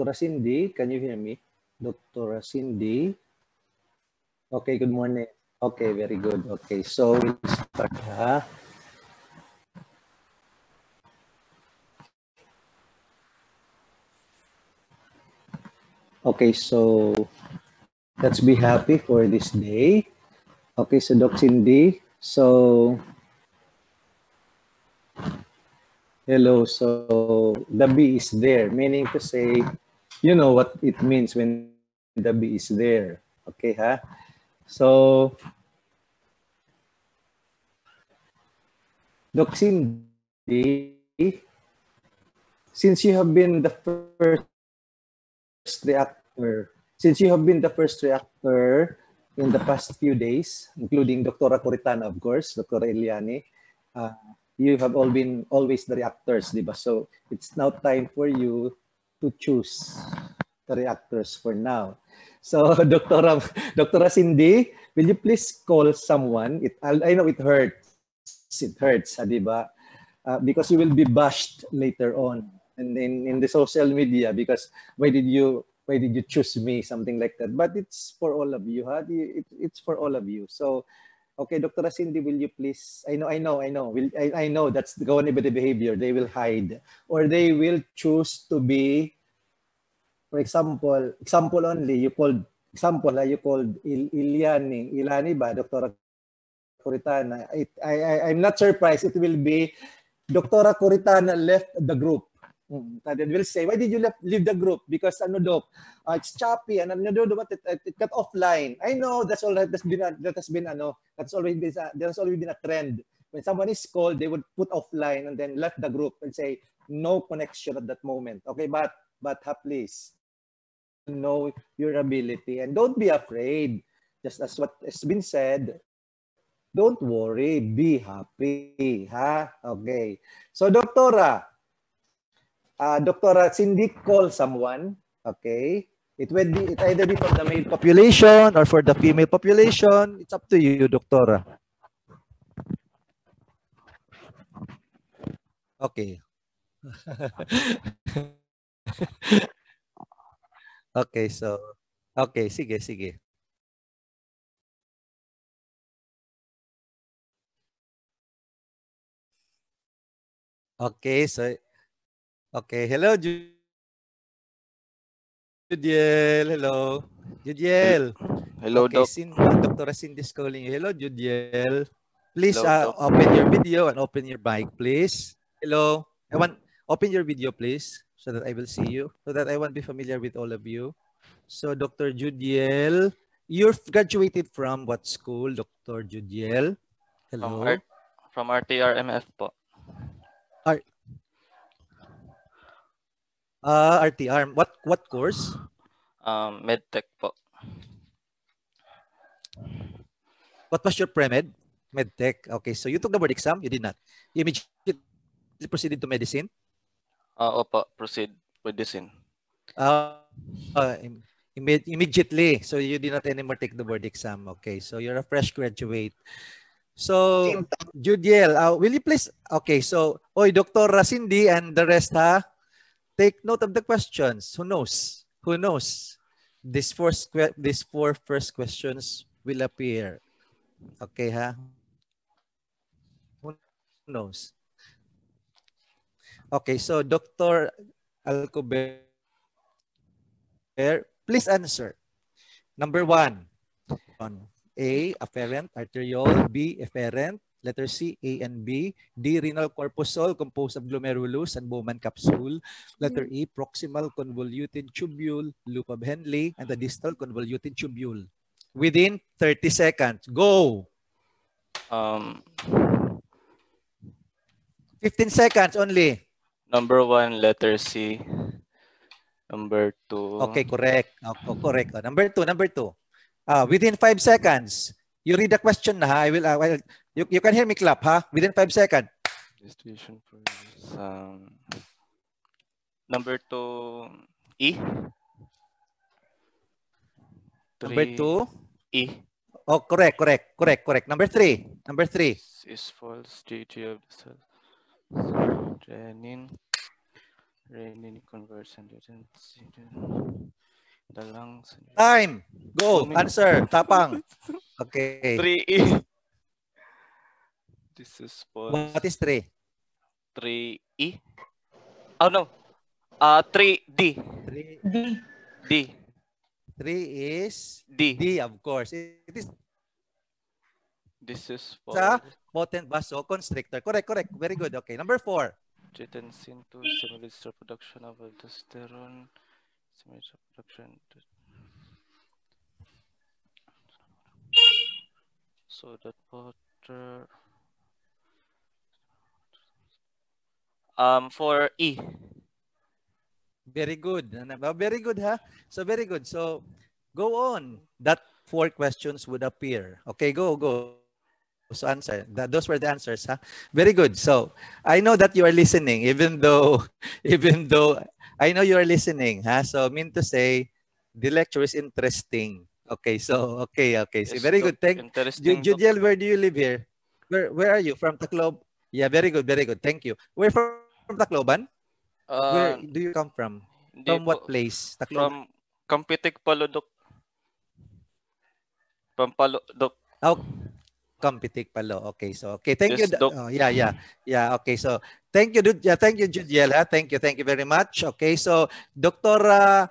Dr. Cindy, can you hear me? Dr. Cindy. Okay, good morning. Okay, very good. Okay, so we'll start. Ha? Okay, so let's be happy for this day. Okay, so Dr. Cindy, so hello, so the B is there, meaning to say you know what it means when the is there. Okay, Huh? So, doxin Cindy, since you have been the first reactor, since you have been the first reactor in the past few days, including Dr. Coritana, of course, Dr. Eliani, uh, you have all been always the reactors, diba? So it's now time for you to choose the reactors for now. So Dr. Dr. Cindy, will you please call someone? It, I, I know it hurts. It hurts, adiba. Ah, uh, ah, because you will be bashed later on and in, in the social media because why did you why did you choose me something like that but it's for all of you huh? it's for all of you so Okay, Dr. Asindi, will you please? I know, I know, I know. Will, I, I know that's the behavior. They will hide or they will choose to be, for example, example only, you called, example, ah, you called Il Iliani. Ilani ba, Dr. Kuritana? I, I, I'm not surprised. It will be Dr. Kuritana left the group that will say, why did you left, leave the group? Because ano dop, uh, it's choppy and ano do, what it, it, it got offline. I know that's all that's been a, that has been ano that's already been a, there's already been a trend. When someone is called, they would put offline and then left the group and say no connection at that moment. Okay, but but please know your ability and don't be afraid. Just as what has been said, don't worry, be happy, ha? Okay. So, Doctora, uh, ah, Dr. Cindy call someone, okay? It would be it either be for the male population or for the female population. It's up to you, Doctora. Okay. okay, so okay, sige, sige. Okay, so Okay, hello Judiel. Hello. Judiel. Hello, okay, Doc. Sin- uh, Dr. Cindy is calling you. Hello, Judiel. Please hello, uh, open your video and open your mic, please. Hello. I want open your video, please, so that I will see you, so that I want be familiar with all of you. So, Dr. Judiel, you're graduated from what school, Dr. Judiel? Hello. From, R- from RTRMF po. Ah, RTR. What what course? Um, medtech po. What was your pre-med? Medtech. Okay, so you took the board exam? You did not. You immediately proceeded to medicine? Uh, opo, proceed medicine. Uh, uh, immediately. So you did not anymore take the board exam. Okay, so you're a fresh graduate. So, Judiel, uh, will you please? Okay, so, oi, Dr. Rasindi and the rest, ha? Take note of the questions. Who knows? Who knows? These four, these four first questions will appear. Okay, ha? Who knows? Okay, so Dr. Alcober, please answer. Number one, A, afferent arteriole, B, efferent, Letter C, A and B. D, renal corpuscle composed of glomerulus and Bowman capsule. Letter E, proximal convoluted tubule, loop of Henle, and the distal convoluted tubule. Within 30 seconds. Go! Um, 15 seconds only. Number one, letter C. Number two. Okay, correct. Oh, correct. Oh, number two, number two. Uh, within five seconds, you read the question na. I will, uh, I'll, you, you can hear me clap, huh? Within five seconds. Distribution for um, number two, E. Three, number two, E. Oh, correct, correct, correct, correct. Number three, number three. is false GT of the cell. Renin, renin conversion. The lungs. Time. Go. Answer. Tapang. Okay. Three E. This is pause. What is 3? 3E? Oh, no. Uh, 3D. 3D. D. 3 is D. D, of course. It is This is for... Sa potent vasoconstrictor. Correct, correct. Very good. Okay, number four. Getensin to stimulates production of aldosterone. Stimulates production. So that water... Um, for E. Very good. Very good, huh? So very good. So go on. That four questions would appear. Okay, go, go. So answer. That, those were the answers, huh? Very good. So I know that you are listening, even though, even though I know you are listening, huh? So I mean to say, the lecture is interesting. Okay, so okay, okay. So yes, very good. Thank you. Judiel, where do you live here? Where where are you? From club? Yeah, very good, very good. Thank you. Where from from Tacloban? Uh, Where do you come from? From what po, place? Tacloban? From Kampitik, Paludok. From Paludok. Oh, Kampitik palo. Okay, so okay, thank you. Oh, yeah, yeah. Yeah, okay. So, thank you dude. Yeah, thank you Judiel, Thank you. Thank you very much. Okay, so Dr. Uh,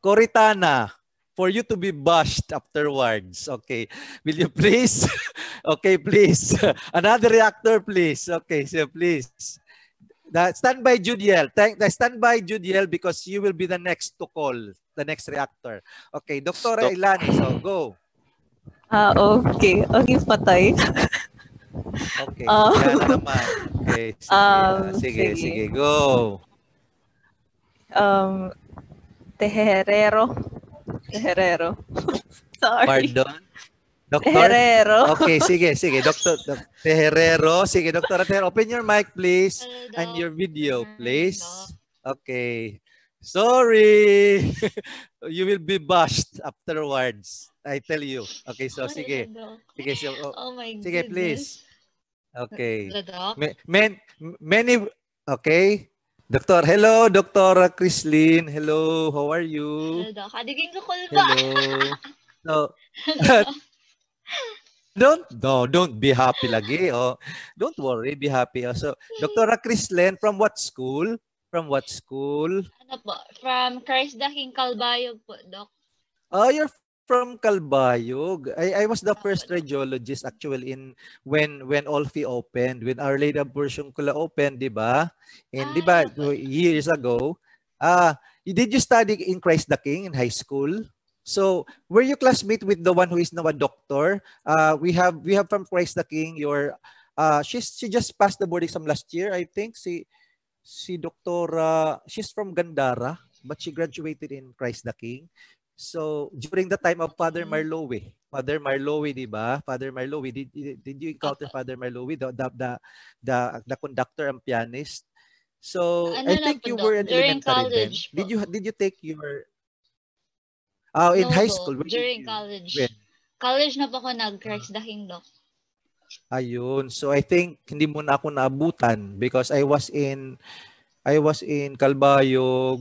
Coritana for you to be bashed afterwards. Okay. Will you please? okay, please. Another reactor, please. Okay, so please. stand by Judiel. Thank the by Judiel because you will be the next to call, the next reactor. Okay, Doktora Stop. Ilani, so go. Ah, uh, okay. Okay, patay. okay. Um, ah. Yan na naman. Okay. Sige, um, sige, sige, sige, go. Um, Teherero. Teherero. Sorry. Pardon? Doctor Herrero. Okay, sige, sige. Doctor Dr. Herrero. Sige, Doctor Herrero, open your mic please and your video please. Okay. Sorry. you will be bashed afterwards. I tell you. Okay, so sige. Sige, so, oh, oh my sige, please. Okay. Men, many, okay. Doctor, hello, Dr. Chrislyn. Hello, how are you? Hello, Doc. ko ba? Hello. So, don't no, don't be happy lagi. Oh, don't worry, be happy. Oh. So, Dr. Crislen, from what school? From what school? Ano po? From Christ the King Calbayog po, Doc. Oh, you're from Calbayog. I, I was the first radiologist actually in when when Olfi opened, when Our Lady of Porciuncula opened, di ba? And di ah, ba, years ago, ah, uh, did you study in Christ the King in high school? So were you classmate with the one who is now a doctor? Uh, we have we have from Christ the King. Your uh, she's she just passed the board exam last year, I think. She she doctora she's from Gandara, but she graduated in Christ the King. So during the time of Father mm-hmm. Marlowe, Father Marlowe, di ba? Father Marlowe, did, did, did you encounter Father Marlowe, the, the, the, the, the conductor and pianist? So ano ah, I think you were in elementary college. Then. Did you did you take your Oh, in no, high school. When during college. When? College na po ako nag-Christ ah. the Kingdom. Ayun. So I think hindi mo na ako naabutan because I was in I was in Kalbayog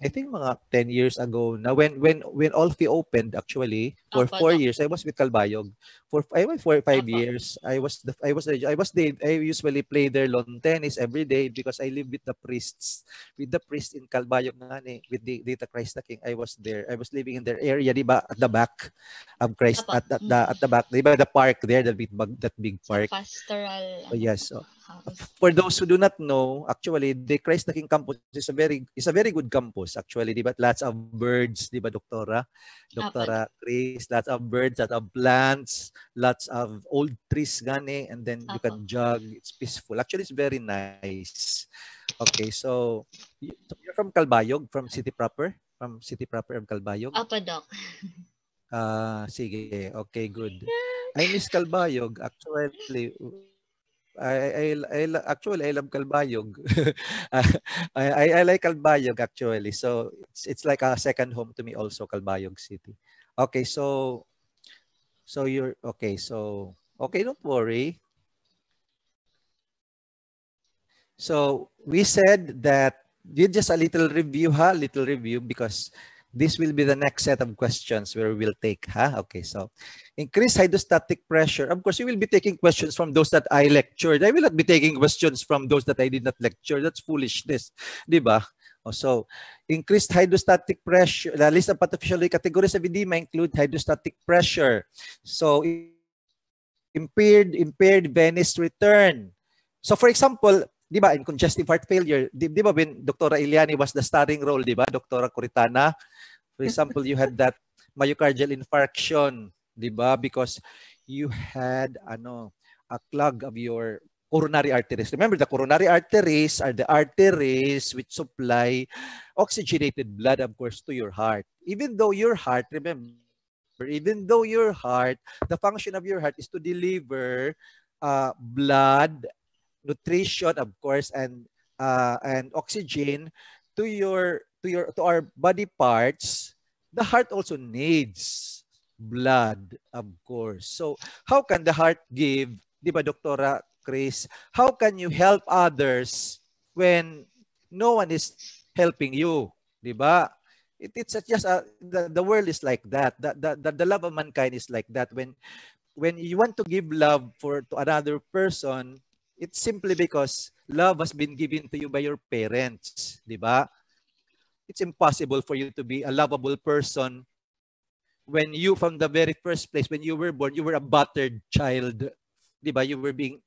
I think mga 10 years ago na when when when Olfi opened actually for four years. I was with Calbayog. For I went for five years. I was the I was the I was the I usually play their lawn tennis every day because I live with the priests, with the priest in Calbayog Nani, with the Data Christ the King. I was there. I was living in their area, di ba, at the back of Christ at, at the at the mm-hmm. back, di ba, the park there, that big that big park. Pastoral. Oh, yes. Oh. For those who do not know, actually, the Christ the King campus is a very is a very good campus actually, di ba? Lots of birds, di ba, Doktora? Doktora Chris, is lots of birds, lots of plants, lots of old trees gani, and then you can uh-huh. jog. It's peaceful. Actually, it's very nice. Okay, so you're from Calbayog, from city proper? From city proper of Calbayog? Apa Doc. Ah, uh, sige. Okay, good. I miss Calbayog. Actually, I, I, I, actually, I love Calbayog. I, I, I like Calbayog actually. So it's, it's like a second home to me also, Kalbayog City. Okay, so so you're okay, so okay, don't worry. So we said that you just a little review, huh? little review because this will be the next set of questions where we'll take, huh? Okay, so increase hydrostatic pressure. Of course, you will be taking questions from those that I lectured. I will not be taking questions from those that I did not lecture. That's foolishness, di so, increased hydrostatic pressure. The list of pathophysiological categories of edema include hydrostatic pressure. So, impaired impaired venous return. So, for example, diba in congestive heart failure, diba when Dr. Iliani was the starring role, diba Dr. Kuritana? For example, you had that myocardial infarction, diba? because you had ano, a clog of your coronary arteries. Remember, the coronary arteries are the arteries which supply oxygenated blood, of course, to your heart. Even though your heart, remember, even though your heart, the function of your heart is to deliver uh, blood, nutrition, of course, and uh, and oxygen to your to your to our body parts. The heart also needs blood, of course. So how can the heart give, di ba, doktora, Chris, how can you help others when no one is helping you? Di It, it's just a, the, the world is like that. The, the, the, the love of mankind is like that. When when you want to give love for to another person, it's simply because love has been given to you by your parents, di It's impossible for you to be a lovable person when you from the very first place when you were born, you were a battered child, di You were being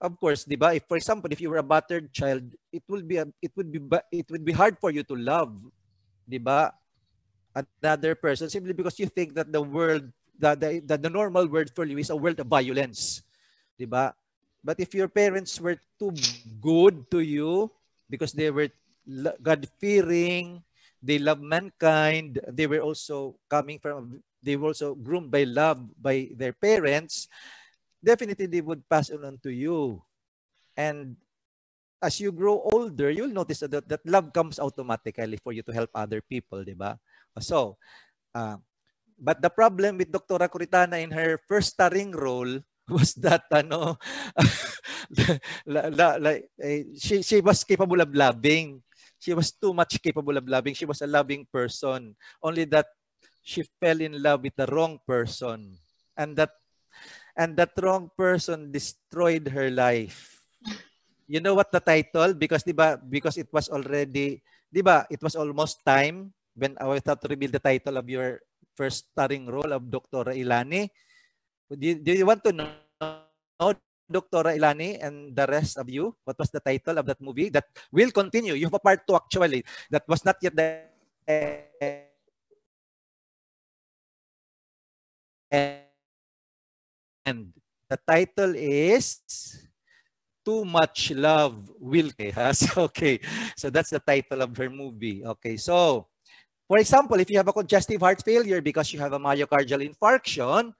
of course, diba. If for example, if you were a battered child, it would be a, it would be it would be hard for you to love, diba, Another person simply because you think that the world that the, that the normal world for you is a world of violence, diba. But if your parents were too good to you because they were God fearing, they love mankind, they were also coming from they were also groomed by love by their parents definitely they would pass it on to you. And as you grow older, you'll notice that, that love comes automatically for you to help other people, di ba? So, uh, but the problem with Dr. Kuritana in her first starring role was that ano la, la, la, eh, she she was capable of loving she was too much capable of loving she was a loving person only that she fell in love with the wrong person and that and that wrong person destroyed her life. You know what the title? Because, diba? because it was already, diba? it was almost time when I was thought to reveal the title of your first starring role of Dr. Ilani. Do you, do you want to know, Dr. Ilani and the rest of you, what was the title of that movie? That will continue. You have a part two actually. That was not yet the and the title is Too Much Love Will Us. Okay, so that's the title of her movie. Okay, so for example, if you have a congestive heart failure because you have a myocardial infarction,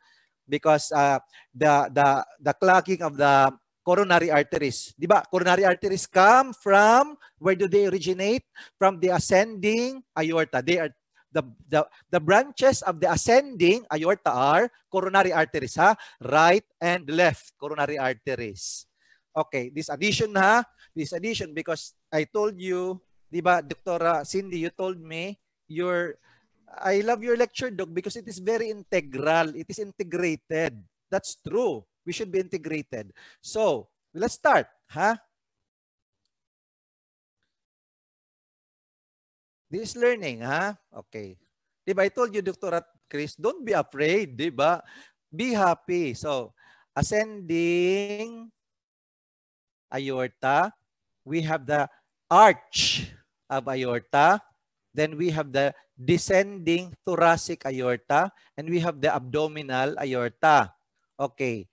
because uh, the, the, the clogging of the coronary arteries. Di ba? Coronary arteries come from, where do they originate? From the ascending aorta. They are the, the, the branches of the ascending aorta are coronary arteries, ha? Right and left coronary arteries. Okay, this addition, ha? This addition because I told you, diba Dr. Cindy, you told me your, I love your lecture, Doc, because it is very integral. It is integrated. That's true. We should be integrated. So, let's start, huh? This learning, ha? Okay. Diba I told you, Dr. Chris, don't be afraid, Diba, Be happy. So, ascending aorta, we have the arch of aorta, then we have the descending thoracic aorta, and we have the abdominal aorta. Okay.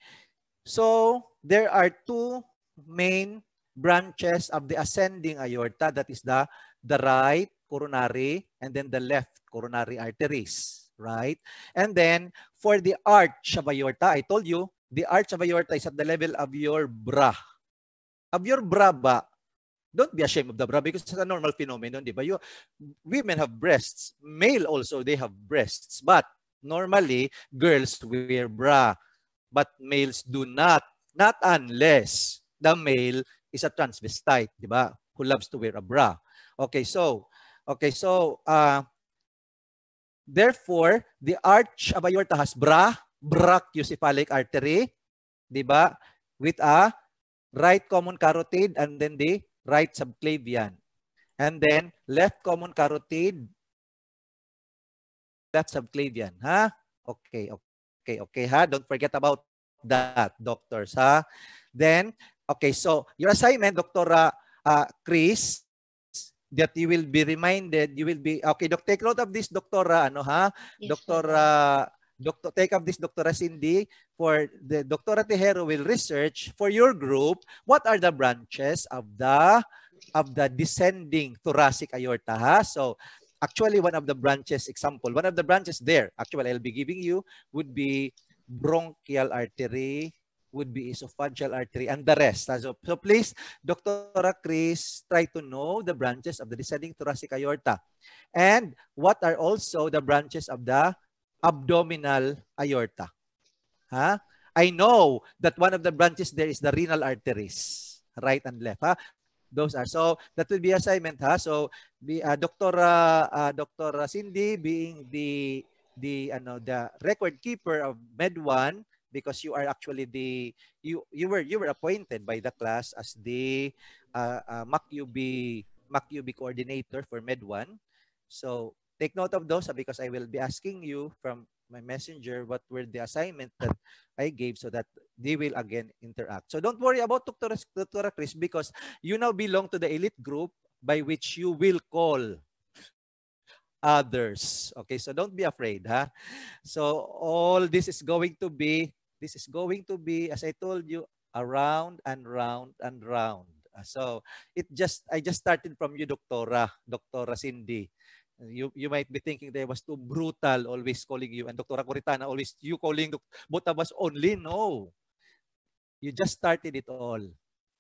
So, there are two main branches of the ascending aorta, that is the, the right coronary, and then the left coronary arteries, right? And then for the arch of aorta, I told you, the arch of aorta is at the level of your bra. Of your bra ba? Don't be ashamed of the bra because it's a normal phenomenon, di ba? You, women have breasts. Male also, they have breasts. But normally, girls wear bra. But males do not. Not unless the male is a transvestite, di ba? Who loves to wear a bra. Okay, so Okay, so uh, therefore, the arch aorta has bra, brachiocephalic artery, di With a right common carotid and then the right subclavian. And then left common carotid, left subclavian. Ha? Huh? Okay, okay, okay ha? Don't forget about that, doctors ha? Then, okay, so your assignment, Dr. Uh, Chris, that you will be reminded, you will be, okay, doc, take note of this, Doctora, ah, ano ha? Yes, Doctora, doctor, ah, take up this, Doctora Cindy, for the Doctora Tejero will research for your group, what are the branches of the, of the descending thoracic aorta, ha? So, actually, one of the branches, example, one of the branches there, actually, I'll be giving you, would be bronchial artery would be esophageal artery and the rest. Ah, so, so please, Dr. Chris, try to know the branches of the descending thoracic aorta and what are also the branches of the abdominal aorta. Huh? I know that one of the branches there is the renal arteries, right and left. Huh? Those are. So that will be assignment. Huh? So be, uh, Dr. Uh, uh Dr. Cindy being the the know the record keeper of Med 1 because you are actually the you you were you were appointed by the class as the uh, uh, MacUB MacUB coordinator for Med 1. So take note of those ah, because I will be asking you from my messenger what were the assignment that I gave so that they will again interact. So don't worry about Dr. Dr. Chris because you now belong to the elite group by which you will call others. Okay, so don't be afraid. Huh? So all this is going to be this is going to be, as I told you, around and round and round. Ah, so it just I just started from you, Doctora, Doctora Cindy. You you might be thinking that I was too brutal, always calling you, and Doctora Coritana always you calling both of us only. No, you just started it all.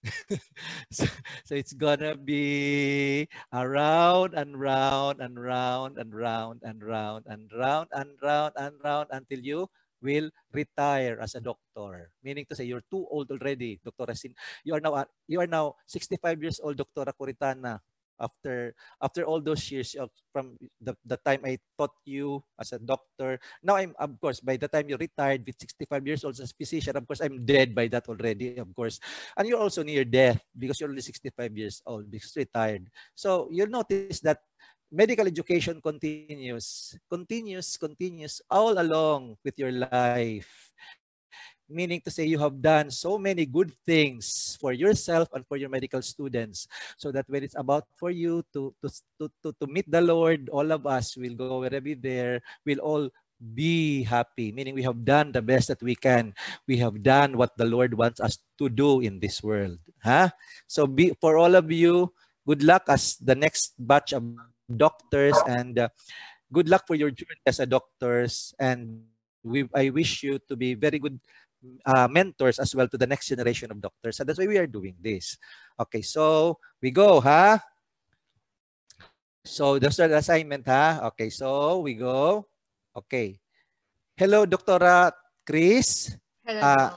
so, so it's gonna be around and round and round and round and round and round and round and round until you will retire as a doctor. Meaning to say, you're too old already, Dr. Sin. You are now, uh, you are now 65 years old, Dr. Coritana. After, after all those years of, from the, the time I taught you as a doctor, now I'm, of course, by the time you retired with 65 years old as a physician, of course, I'm dead by that already, of course. And you're also near death because you're only 65 years old, because retired. So you'll notice that medical education continues, continues, continues all along with your life. Meaning to say you have done so many good things for yourself and for your medical students so that when it's about for you to, to, to, to, to meet the Lord, all of us will go wherever there, will all be happy, meaning we have done the best that we can. We have done what the Lord wants us to do in this world. Huh? So be for all of you, good luck as the next batch of doctors and uh, good luck for your journey as a doctors and we I wish you to be very good uh, mentors as well to the next generation of doctors. So that's why we are doing this. Okay, so we go, huh? So that's the assignment, huh? Okay, so we go. Okay. Hello, Doctora Chris. Hello. Uh,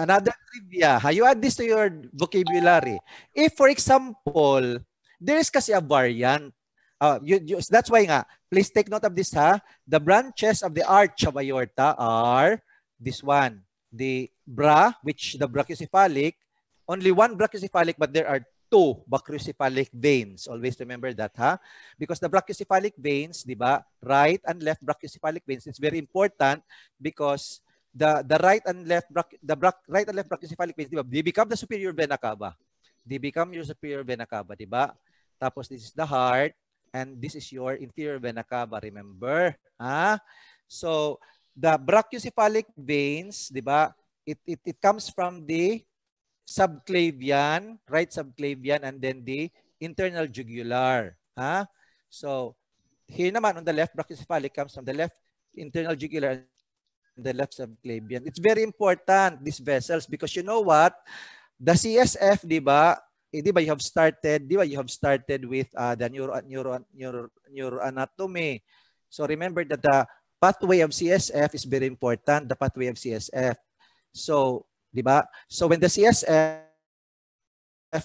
another trivia. How You add this to your vocabulary. If, for example, there is kasi a variant uh, you, you, so that's why nga, please take note of this ha. The branches of the arch of aorta are this one. The bra, which the brachycephalic, only one brachycephalic but there are two brachycephalic veins. Always remember that ha. Because the brachycephalic veins, di ba, right and left brachycephalic veins, it's very important because the the right and left the right and left brachycephalic veins, di ba, they become the superior vena cava. They become your superior vena cava, di ba? Tapos this is the heart, And this is your inferior vena cava, remember? Ha? So, the brachiocephalic veins, di ba? It, it, it comes from the subclavian, right subclavian, and then the internal jugular. Ha? So, here naman on the left brachiocephalic comes from the left internal jugular and the left subclavian. It's very important, these vessels, because you know what? The CSF, di ba, eh, di ba you have started, di ba you have started with uh, the neuro, neuro, neuro, neuroanatomy. So remember that the pathway of CSF is very important, the pathway of CSF. So, di ba? So when the CSF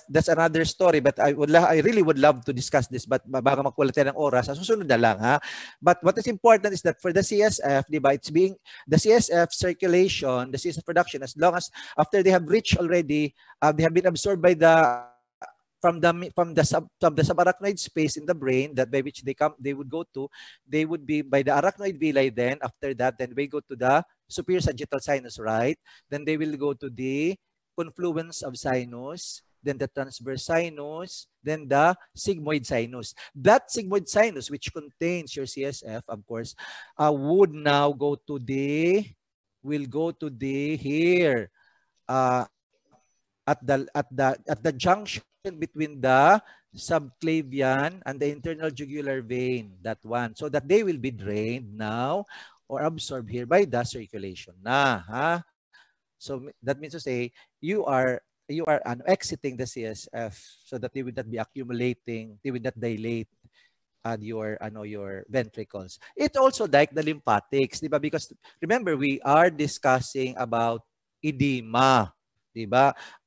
that's another story but I would I really would love to discuss this but baka magkulat tayo ng oras sa susunod na lang ha but what is important is that for the CSF di ba it's being the CSF circulation the CSF production as long as after they have reached already uh, they have been absorbed by the from the from the sub from the subarachnoid space in the brain that by which they come they would go to they would be by the arachnoid villi then after that then we go to the superior sagittal sinus right then they will go to the confluence of sinus then the transverse sinus, then the sigmoid sinus. That sigmoid sinus, which contains your CSF, of course, uh, would now go to the, will go to the here, uh, at the at the at the junction between the subclavian and the internal jugular vein, that one, so that they will be drained now or absorbed here by the circulation na, ha? So that means to say, you are you are um, exiting the CSF so that they would not be accumulating, they would not dilate at your ano your ventricles. It also like the lymphatics, di Because remember we are discussing about edema, di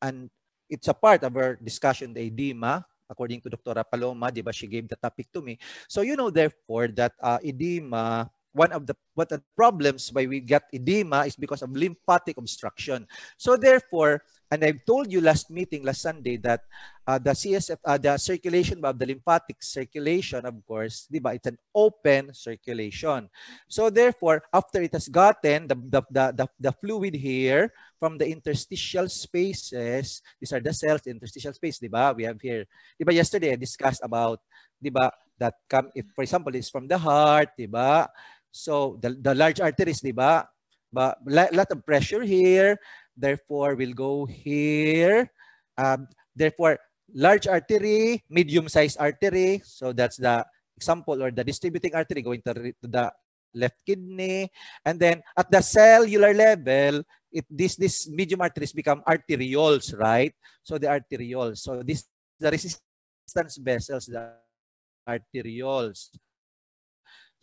And it's a part of our discussion the edema according to Dr. Paloma, di ba, she gave the topic to me. So you know therefore that uh, edema one of the what the problems why we get edema is because of lymphatic obstruction. So therefore, and I've told you last meeting last Sunday that uh, the CSF, uh, the circulation of the lymphatic circulation, of course, diba, it's an open circulation. So therefore, after it has gotten the, the, the, the, the fluid here from the interstitial spaces, these are the cells, interstitial space, diba? we have here. Diba, yesterday I discussed about diba, that come, if, for example, it's from the heart, diba? So the, the large arteries, di ba? But lot of pressure here, therefore we'll go here. Um, therefore, large artery, medium-sized artery. So that's the example or the distributing artery going to, to the left kidney. And then at the cellular level, it this this medium arteries become arterioles, right? So the arterioles. So this the resistance vessels, the arterioles.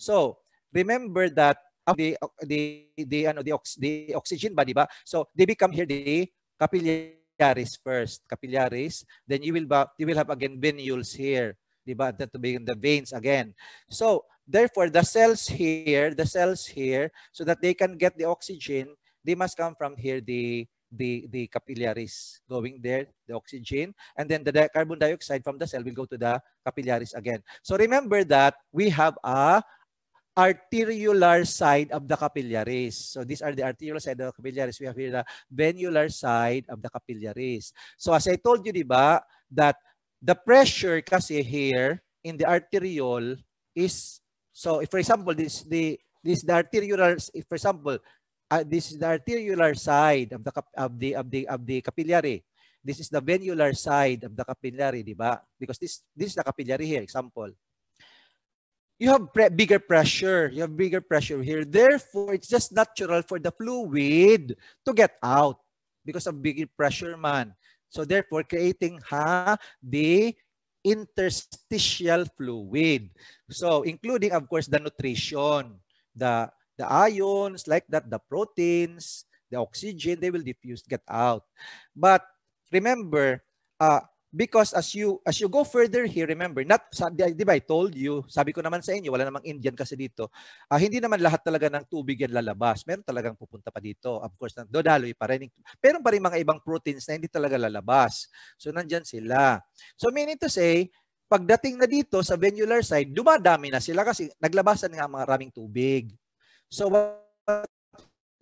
So remember that uh, the uh, the the ano the, ox, the oxygen ba ba so they become here the capillaries first capillaries then you will you will have again venules here di ba that to begin the veins again so therefore the cells here the cells here so that they can get the oxygen they must come from here the the the capillaries going there the oxygen and then the di carbon dioxide from the cell will go to the capillaries again so remember that we have a arteriolar side of the capillaries. So these are the arteriolar side of the capillaries. We have here the venular side of the capillaries. So as I told you, di ba, that the pressure kasi here in the arteriole is, so if for example, this the this the arteriolar, if for example, uh, this is the arteriolar side of the, of the, of the, of the capillary. This is the venular side of the capillary, di ba? Because this, this is the capillary here, example you have pre- bigger pressure. You have bigger pressure here. Therefore, it's just natural for the fluid to get out because of bigger pressure man. So therefore, creating ha the interstitial fluid. So including, of course, the nutrition, the, the ions like that, the proteins, the oxygen, they will diffuse, get out. But remember, uh, because as you as you go further here remember not sabi, di I told you sabi ko naman sa inyo wala namang Indian kasi dito uh, hindi naman lahat talaga ng tubig yan lalabas meron talagang pupunta pa dito of course ng dodaloy pa rin pero pa rin mga ibang proteins na hindi talaga lalabas so nandiyan sila so meaning to say pagdating na dito sa venular side dumadami na sila kasi naglabasan nga mga raming tubig so what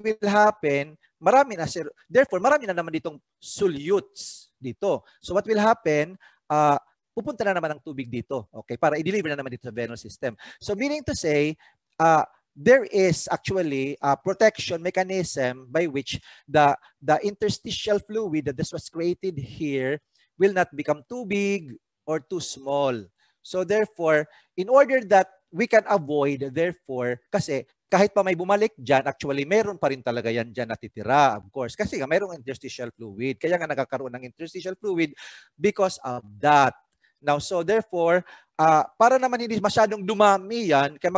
will happen marami na sir therefore marami na naman ditong solutes dito. So what will happen, uh, pupunta na naman ang tubig dito, okay, para i-deliver na naman dito sa venous system. So meaning to say, uh, there is actually a protection mechanism by which the, the interstitial fluid that this was created here will not become too big or too small. So therefore, in order that we can avoid, therefore, kasi kahit pa may bumalik dyan, actually meron pa rin talaga yan dyan natitira, of course. Kasi nga mayroong interstitial fluid. Kaya nga nagkakaroon ng interstitial fluid because of that. Now, so therefore, uh, para naman hindi masyadong dumami yan, kaya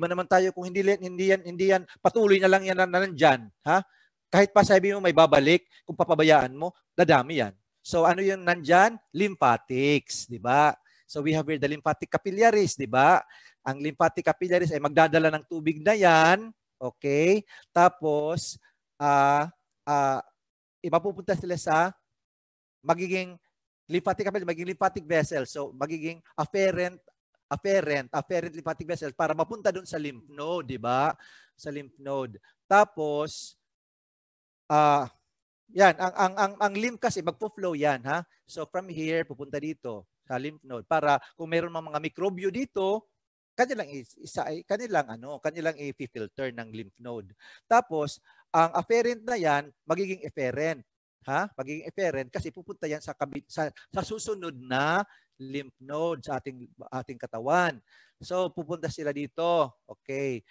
man naman tayo kung hindi, hindi yan, hindi yan, patuloy na lang yan na nandyan. Ha? Kahit pa sabi mo may babalik, kung papabayaan mo, dadami yan. So ano yung nandyan? Lymphatics, di ba? So we have here the lymphatic capillaries, di ba? Ang lymphatic capillaries ay magdadala ng tubig na yan. Okay? Tapos, uh, uh, ipapupunta sila sa magiging lymphatic capillaries, magiging lymphatic vessel. So, magiging afferent afferent, afferent lymphatic vessel para mapunta doon sa lymph node, di ba? Sa lymph node. Tapos, ah, uh, yan, ang, ang, ang, ang lymph kasi magpo-flow yan, ha? So from here, pupunta dito sa lymph node para kung mayroon mga, mga mikrobyo dito, kanilang isa ay kanilang ano, kanilang i-filter ng lymph node. Tapos ang afferent na 'yan magiging efferent, ha? Magiging efferent kasi pupunta 'yan sa kabit sa, sa susunod na lymph node sa ating ating katawan. So pupunta sila dito. Okay.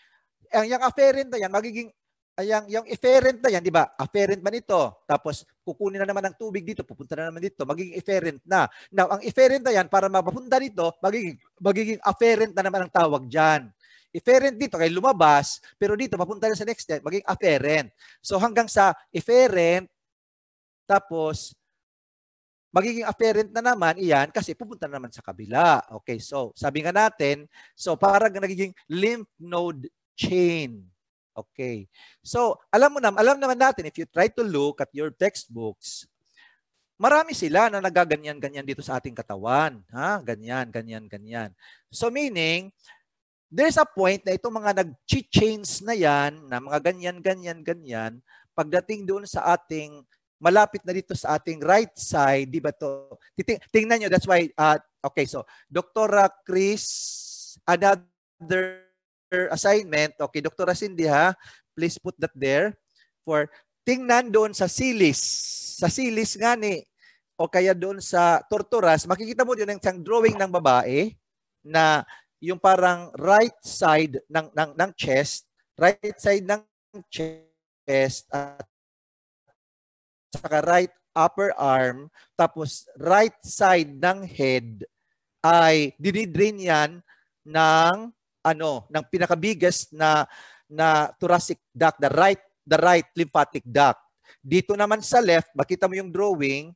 Ang yung afferent na 'yan magiging Ayang, yung efferent na yan, di ba? Afferent man ito. Tapos, kukunin na naman ng tubig dito, pupunta na naman dito, magiging efferent na. Now, ang efferent na yan, para mapapunta dito, magiging, magiging afferent na naman ang tawag dyan. Efferent dito, kay lumabas, pero dito, mapunta na sa next step, magiging afferent. So, hanggang sa efferent, tapos, magiging afferent na naman iyan kasi pupunta na naman sa kabila. Okay, so, sabi nga natin, so parang nagiging lymph node chain. Okay. So, alam mo naman, alam naman natin, if you try to look at your textbooks, marami sila na nagaganyan-ganyan dito sa ating katawan. Ha? Ganyan, ganyan, ganyan. So, meaning, there's a point na itong mga nag-change na yan, na mga ganyan, ganyan, ganyan, pagdating doon sa ating, malapit na dito sa ating right side, di ba to? Titing, tingnan nyo, that's why, uh, okay, so, Dr. Chris, another assignment, okay, Dr. Cindy ha, please put that there for tingnan doon sa silis. Sa silis nga ni, o kaya doon sa torturas, makikita mo doon ang drawing ng babae na yung parang right side ng, ng, ng chest, right side ng chest at saka right upper arm, tapos right side ng head ay dinidrain yan ng ano ng pinaka-biggest na na thoracic duct, the right the right lymphatic duct. Dito naman sa left, makita mo yung drawing,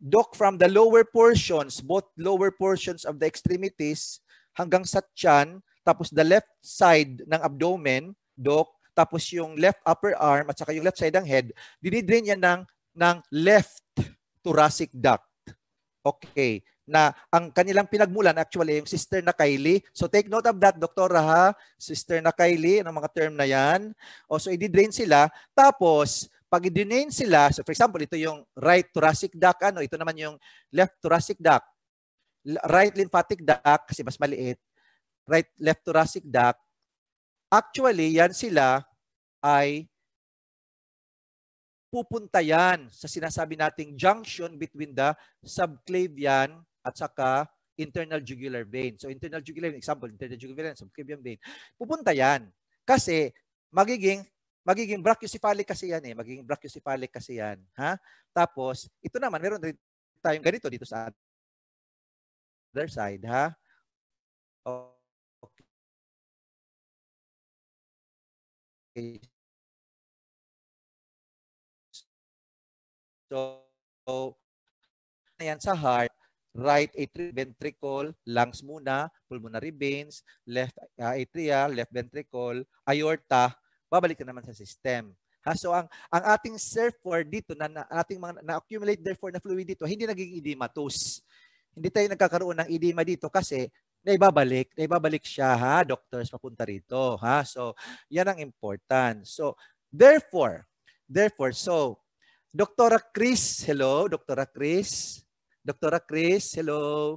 doc from the lower portions, both lower portions of the extremities hanggang sa tiyan, tapos the left side ng abdomen, doc, tapos yung left upper arm at saka yung left side ng head, dinidrain yan ng, ng left thoracic duct. Okay na ang kanilang pinagmulan actually yung sister na Kylie. So take note of that, doktora ha. Sister na Kylie, ng mga term na yan. O so i-drain sila. Tapos, pag i-drain sila, so for example, ito yung right thoracic duct, ano, ito naman yung left thoracic duct. Right lymphatic duct, kasi mas maliit. Right left thoracic duct. Actually, yan sila ay pupunta yan sa sinasabi nating junction between the subclavian at saka internal jugular vein. So internal jugular vein, example, internal jugular vein, subclavian vein. Pupunta yan kasi magiging magiging brachiocephalic kasi yan eh. Magiging brachiocephalic kasi yan. Ha? Tapos, ito naman, meron rin tayong ganito dito sa other side. Ha? Okay. So, so ayan sa heart, right atrial ventricle, lungs muna, pulmonary veins, left uh, atria, left ventricle, aorta, babalik na naman sa system. Ha? So ang ang ating surfware dito na, na ating mga na-accumulate therefore na fluid dito, hindi naging edematous. Hindi tayo nagkakaroon ng edema dito kasi naibabalik, ibabalik siya ha, doctors papunta rito ha. So yan ang important. So therefore, therefore so Doktora Chris, hello Doktora Chris. Doktora Chris, hello.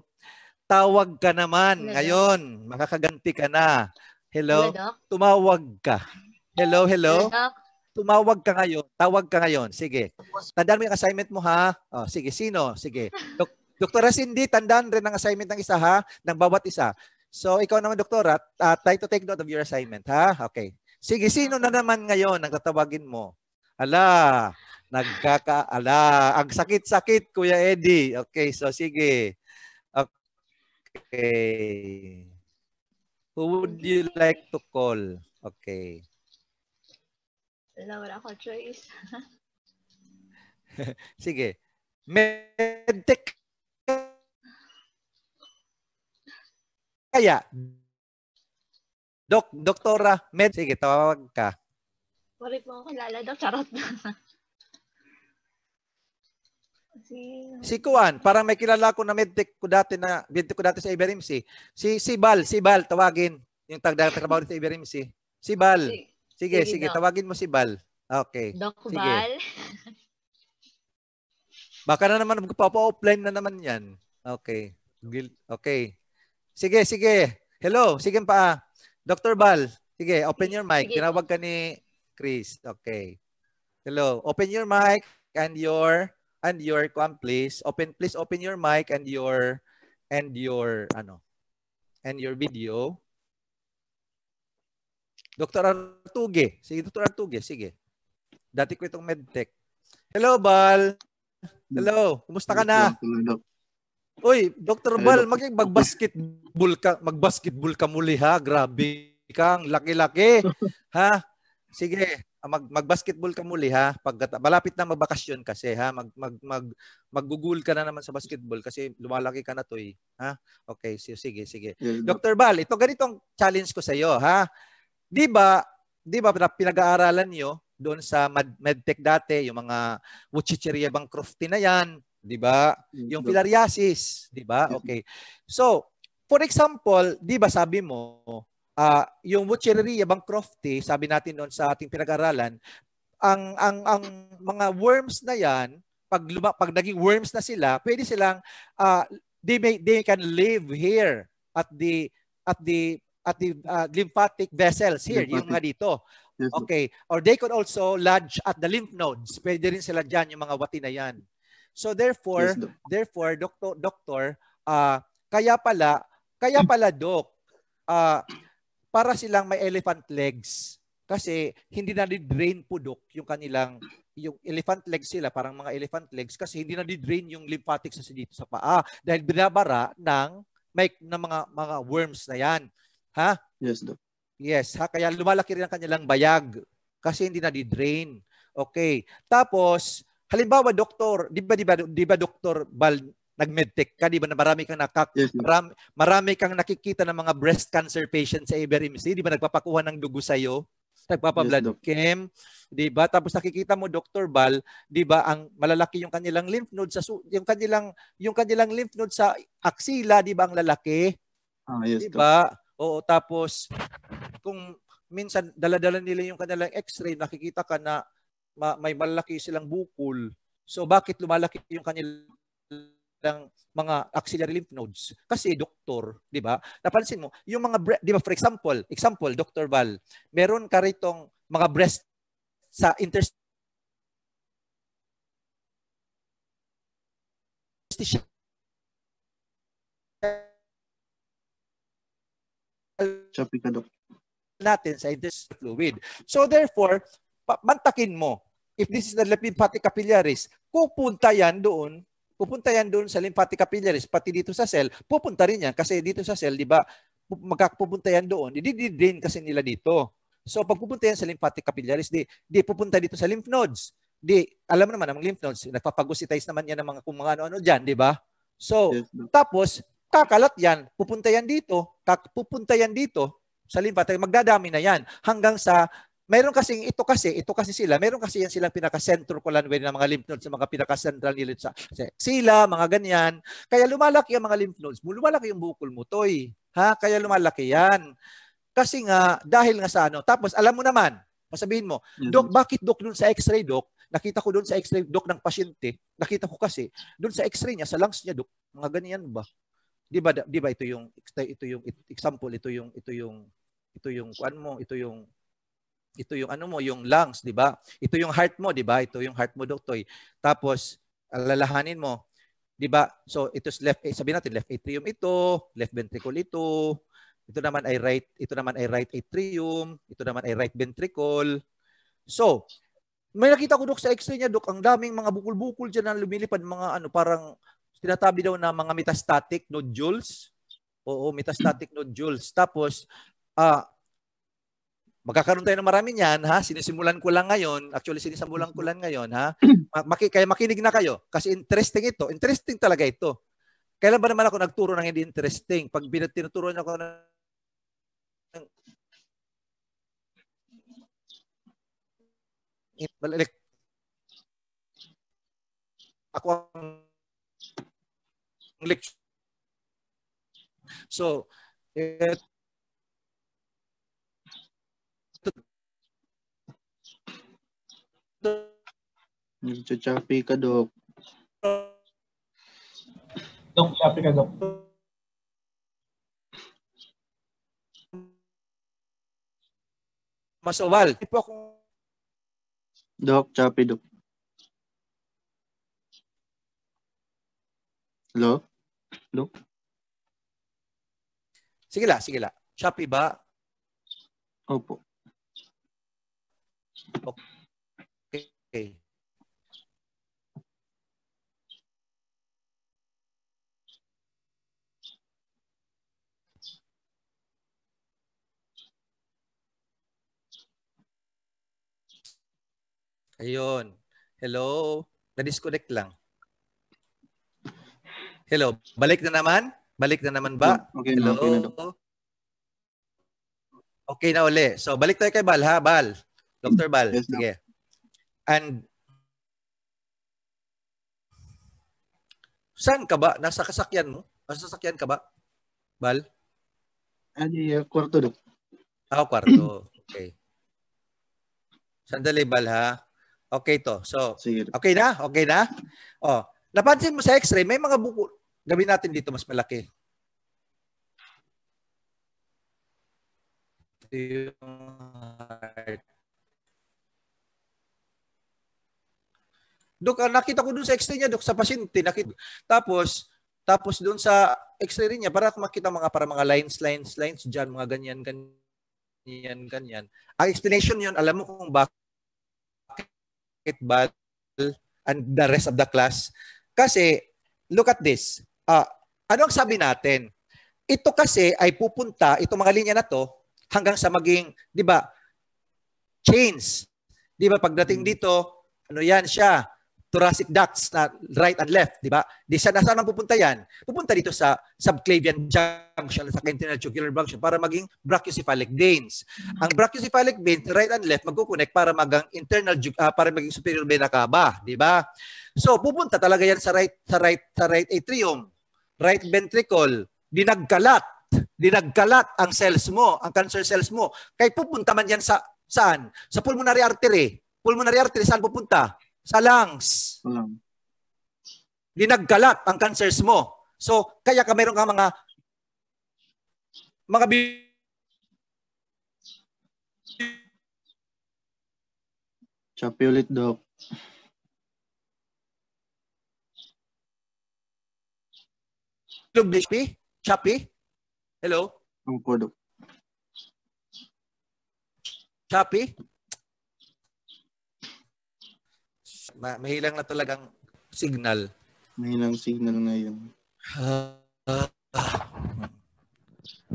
Tawag ka naman hello, ngayon. Makakaganti ka na. Hello. hello Tumawag ka. Hello, hello. hello Tumawag ka ngayon. Tawag ka ngayon. Sige. Tandaan mo yung assignment mo ha. Oh, sige, sino? Sige. Doktora Cindy, tandaan rin ang assignment ng isa ha, ng bawat isa. So, ikaw naman, Doktora, uh, try to take note of your assignment ha. Okay. Sige, sino na naman ngayon ang tatawagin mo? Ala, Nagkakaala. Ang sakit-sakit, Kuya Eddie. Okay, so sige. Okay. Who would you like to call? Okay. Wala, wala akong choice. sige. Medtech kaya Dok, doktora, med, sige, tawag ka. Wala po ako kilala, dok, charot. Si Kuan, parang may kilala ko na medtech ko dati na medtech ko dati sa Iberimsi. Si si Bal, si Bal tawagin yung tagdatrabaho sa Iberimsi. Si Bal. Sige, sige, sige no. tawagin mo si Bal. Okay. Doc sige. Bal. Baka na naman magpapa-offline na naman 'yan. Okay. Okay. Sige, sige. Hello, sige pa. Dr. Bal, sige, open your mic. Tinawag ka ni Chris. Okay. Hello. Open your mic and your and your come please open please open your mic and your and your ano and your video Dr. Artuge sige Dr. Artuge sige dati ko itong medtech hello Bal hello kumusta ka na Uy, Dr. Bal, maging basketball ka, magbasketball ka muli ha. Grabe kang laki-laki. ha? Sige. Ah, mag magbasketball ka muli ha pag malapit na magbakasyon kasi ha mag mag mag maggugul ka na naman sa basketball kasi lumalaki ka na to eh ha okay so, sige sige yeah, Dr. Bal ito ganito ang challenge ko sa iyo ha 'di ba 'di ba pinag-aaralan niyo doon sa med- medtech dati yung mga Wuchicheria Bancrofti na yan 'di ba mm, yung filariasis 'di ba okay so for example 'di ba sabi mo uh, yung Wuchereria Bancrofti, sabi natin noon sa ating pinag-aralan, ang ang ang mga worms na 'yan, pag luma, pag naging worms na sila, pwede silang uh, they may they can live here at the at the at the uh, lymphatic vessels here, lymphatic. yung mga dito. Yes, okay. Or they could also lodge at the lymph nodes. Pwede rin sila diyan yung mga wati na 'yan. So therefore, yes, doc. therefore doctor doctor uh, kaya pala kaya pala doc uh, para silang may elephant legs. Kasi hindi na di-drain pudok yung kanilang yung elephant legs sila, parang mga elephant legs kasi hindi na di-drain yung lymphatic sa dito sa paa dahil binabara ng may ng mga mga worms na yan. Ha? Yes, doc. Yes, ha kaya lumalaki rin ang kanilang bayag kasi hindi na di-drain. Okay. Tapos halimbawa doktor, di ba di ba di ba doktor Bal nag-medtech ka, di ba? Marami kang nakak yes, Marami, marami kang nakikita ng mga breast cancer patients sa Iberimsi, di ba? Nagpapakuha ng dugo sa iyo, nagpapa-blood yes, chem, di ba? Tapos nakikita mo Dr. Bal, di ba, ang malalaki yung kanilang lymph node sa yung kanilang yung kanilang lymph node sa axilla, di ba, ang lalaki? Ah, yes, di ba? Oo, tapos kung minsan daladala nila yung kanilang x-ray, nakikita ka na ma- may malaki silang bukol. So bakit lumalaki yung kanilang ng mga axillary lymph nodes. Kasi doktor, di ba? Napansin mo, yung mga, di ba, for example, example, Dr. Val, meron ka ritong mga breast sa interstitial natin sa intestinal fluid. So therefore, mantakin mo, if this is the lymphatic capillaries, pupunta yan doon pupunta yan doon sa lymphatic capillaries, pati dito sa cell, pupunta rin yan kasi dito sa cell, di ba, magkapupunta yan doon. i-drain kasi nila dito. So pag pupunta yan sa lymphatic capillaries, di, di pupunta dito sa lymph nodes. Di, alam mo naman ang lymph nodes, nagpapagusitize naman yan ng mga kung mga ano-ano diyan di ba? So, yes. tapos, kakalat yan, pupunta yan dito, pupunta yan dito, sa lymphatic, magdadami na yan hanggang sa Meron kasi ito kasi, ito kasi sila, meron kasi yan silang pinaka ko column ng mga lymph nodes sa mga pinaka-central nila sa sila, mga ganyan. Kaya lumalaki ang mga lymph nodes mo, lumalaki yung bukol mo, toy. Ha? Kaya lumalaki yan. Kasi nga, dahil nga sa ano. Tapos, alam mo naman, Pasabihin mo, mm-hmm. Dok, bakit Dok doon sa x-ray, Dok? Nakita ko doon sa x-ray, Dok, ng pasyente. Nakita ko kasi, doon sa x-ray niya, sa lungs niya, Dok, mga ganyan ba? Di ba, di ba ito yung, ito yung example, ito yung, ito yung, ito yung, kuan mo, ito yung ito yung ano mo, yung lungs, di ba? Ito yung heart mo, di ba? Ito yung heart mo, doktoy. Tapos, alalahanin mo, di ba? So, ito's left, eh, sabi natin, left atrium ito, left ventricle ito, ito naman ay right, ito naman ay right atrium, ito naman ay right ventricle. So, may nakita ko dok sa x-ray niya dok, ang daming mga bukol-bukol diyan na lumilipad mga ano parang tinatabi daw na mga metastatic nodules. Oo, metastatic nodules. Tapos ah Magkakaroon tayo ng marami niyan, ha? Sinisimulan ko lang ngayon. Actually, sinisimulan ko lang ngayon, ha? Maki, kaya makinig na kayo. Kasi interesting ito. Interesting talaga ito. Kailan ba naman ako nagturo ng hindi interesting? Pag tinuturo niya ako ng... Ako ang lecture. So, it, eh, Nagchachapi ka, Dok. Dok, chapi ka, Dok. Mas oval. Dok, chapi, Dok. Hello? Hello? Sige la, sige la. Shopee ba? Opo. Okay. Okay. Ayun. Hello. Na-disconnect lang. Hello. Balik na naman? Balik na naman ba? Mm, okay, Hello. Okay na, okay na uli. So, balik tayo kay Bal, ha? Bal. Dr. Bal. Yes, Sige. And Saan ka ba? Nasa kasakyan mo? Nasa sasakyan ka ba? Bal? Ani, uh, kwarto do. Ah, oh, kwarto. okay. Sandali, Bal, ha? Okay to. So, okay na? Okay na? Oh, napansin mo sa x-ray, may mga buko. Gawin natin dito mas malaki. Ito yung Dok, ah, nakita ko doon sa x-ray niya, dok, sa pasyente. Nakita. Tapos, tapos doon sa x-ray niya, para makita mga, para mga lines, lines, lines dyan, mga ganyan, ganyan, ganyan. Ang explanation yon alam mo kung bakit bal and the rest of the class. Kasi, look at this. Uh, ano ang sabi natin? Ito kasi ay pupunta, itong mga linya na to, hanggang sa maging, di ba, chains. Di ba, pagdating hmm. dito, ano yan siya? thoracic ducts na right and left, di ba? Di sa nasaan pupunta yan? Pupunta dito sa subclavian junction sa internal jugular junction para maging brachiocephalic veins. Ang brachiocephalic veins, right and left, magkukonek para magang internal uh, para maging superior vena cava, di ba? So pupunta talaga yan sa right sa right sa right atrium, right ventricle, dinagkalat, dinagkalat ang cells mo, ang cancer cells mo. Kay pupunta man yan sa saan? Sa pulmonary artery. Pulmonary artery saan pupunta? sa lungs. Lung. Hmm. Dinagkalat ang cancers mo. So, kaya ka meron ka mga mga Choppy ulit, Doc. Hello, Blishpi? Choppy? Hello? Ang po, Doc. Choppy? Ma- mahilang na talagang signal. Mahilang signal ngayon.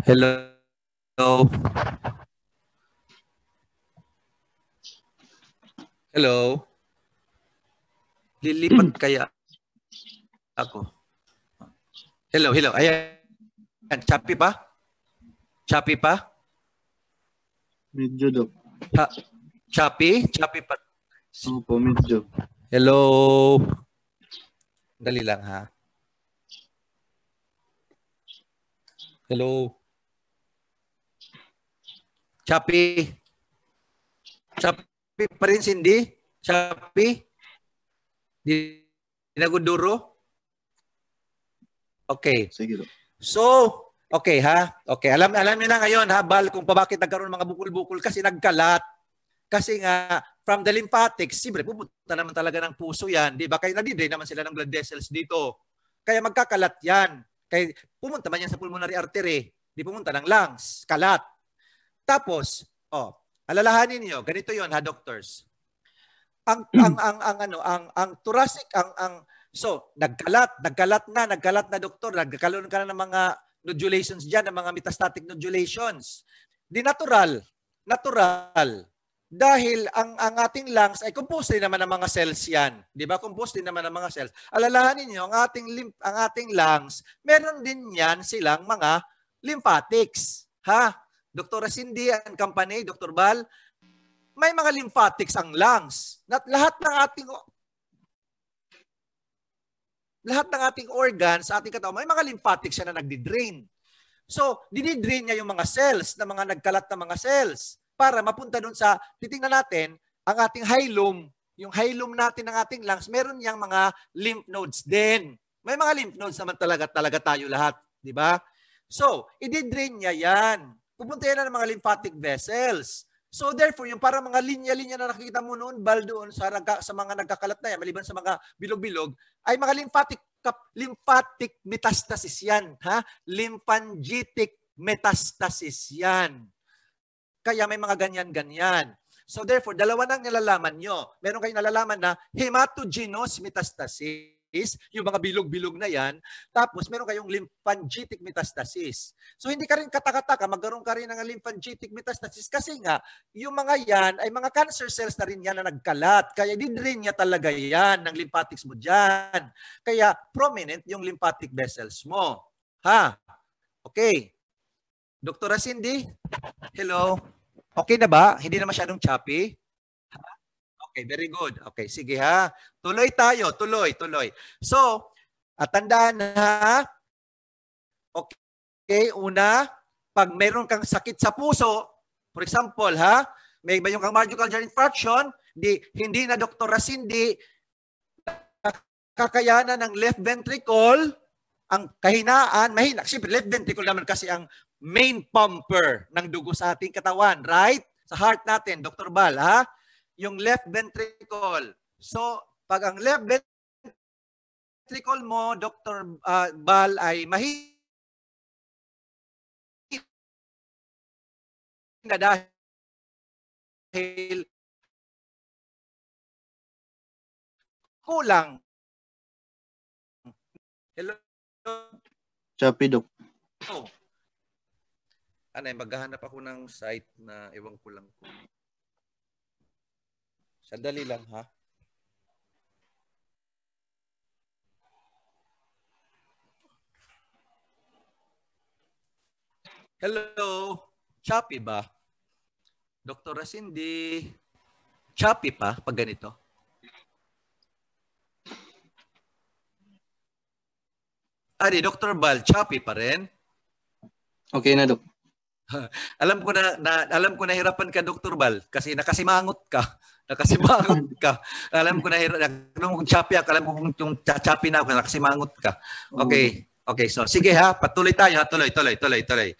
Hello? Hello? Hello? Lilipad kaya ako? Hello, hello. Ayan. Chappy pa? Chappy pa? Medyo daw. Ha? Chappy? Chappy pa? Opo, medyo. Hello. Dali lang ha. Hello. Chapi. Chapi pa rin, Cindy? Chapi? Dinaguduro? Okay. Sige. So, okay ha? Okay, alam alam niyo na ngayon ha, Bal, kung pa bakit nagkaroon ng mga bukul-bukul kasi nagkalat. Kasi nga from the lymphatics, siyempre pupunta naman talaga ng puso yan, di ba? Kaya nadidrain naman sila ng blood vessels dito. Kaya magkakalat yan. Kaya pumunta man yan sa pulmonary artery, di pumunta ng lungs, kalat. Tapos, oh, alalahanin niyo, ganito 'yon ha doctors. Ang hmm. ang ang, ang ano, ang ang thoracic ang ang so nagkalat, nagkalat na, nagkalat na doktor, nagkakalon ka na ng mga nodulations diyan, ng mga metastatic nodulations. Di natural, natural dahil ang, ang ating lungs ay composed din naman ng mga cells yan. Di ba? Composed din naman ng mga cells. Alalahanin niyo ang ating, lymph, ang ating lungs, meron din yan silang mga lymphatics. Ha? Dr. Cindy and company, Dr. Bal, may mga lymphatics ang lungs. Not lahat ng ating lahat ng ating organs sa ating katawan, may mga lymphatics siya na nagdi-drain. So, dinidrain niya yung mga cells, na mga nagkalat na mga cells para mapunta doon sa, titingnan natin, ang ating hilum, yung hilum natin ng ating lungs, meron yang mga lymph nodes din. May mga lymph nodes naman talaga, talaga tayo lahat. Di ba? So, ididrain niya yan. Pupunta yan ng mga lymphatic vessels. So therefore, yung para mga linya-linya na nakikita mo noon, baldoon sa, nagka, sa mga nagkakalat na yan, maliban sa mga bilog-bilog, ay mga lymphatic, lymphatic metastasis yan. Ha? Lymphangitic metastasis yan. Kaya may mga ganyan-ganyan. So therefore, dalawa nang nilalaman nyo. Meron kayong nalalaman na hematogenous metastasis, yung mga bilog-bilog na yan. Tapos meron kayong lymphangitic metastasis. So hindi ka rin katakataka, magkaroon ka rin ng lymphangitic metastasis kasi nga, yung mga yan ay mga cancer cells na rin yan na nagkalat. Kaya di rin niya talaga yan ng lymphatics mo dyan. Kaya prominent yung lymphatic vessels mo. Ha? Okay. Doktora Cindy, hello. Okay na ba? Hindi na masyadong choppy? Okay, very good. Okay, sige ha. Tuloy tayo, tuloy, tuloy. So, at tandaan ha, okay, una, pag mayroon kang sakit sa puso, for example ha, may ba yung kang magical infarction, di, hindi na Dr. Cindy kakayanan ng left ventricle, ang kahinaan, mahina. Siyempre, left ventricle naman kasi ang main pumper ng dugo sa ating katawan, right? Sa heart natin, Dr. Bal, ha? Yung left ventricle. So, pag ang left ventricle mo, Dr. Ah, Bal, ay mahina dahil kulang. Hello? Choppy, Dok. Oh ano eh, maghahanap ako ng site na ewan ko lang ko. Sandali lang ha. Hello, Shopee ba? Dr. Cindy, Shopee pa pag ganito? Ari, Dr. Bal, Shopee pa rin? Okay na, Dok. alam ko na, na alam ko na hirapan ka Dr. Bal kasi nakasimangot ka. Nakasimangot ka. alam ko na nung chapi ako, alam ko kung yung chapi na ako, nakasimangot ka. Okay. Okay, so sige ha, patuloy tayo ha, tuloy, tuloy, tuloy, tuloy.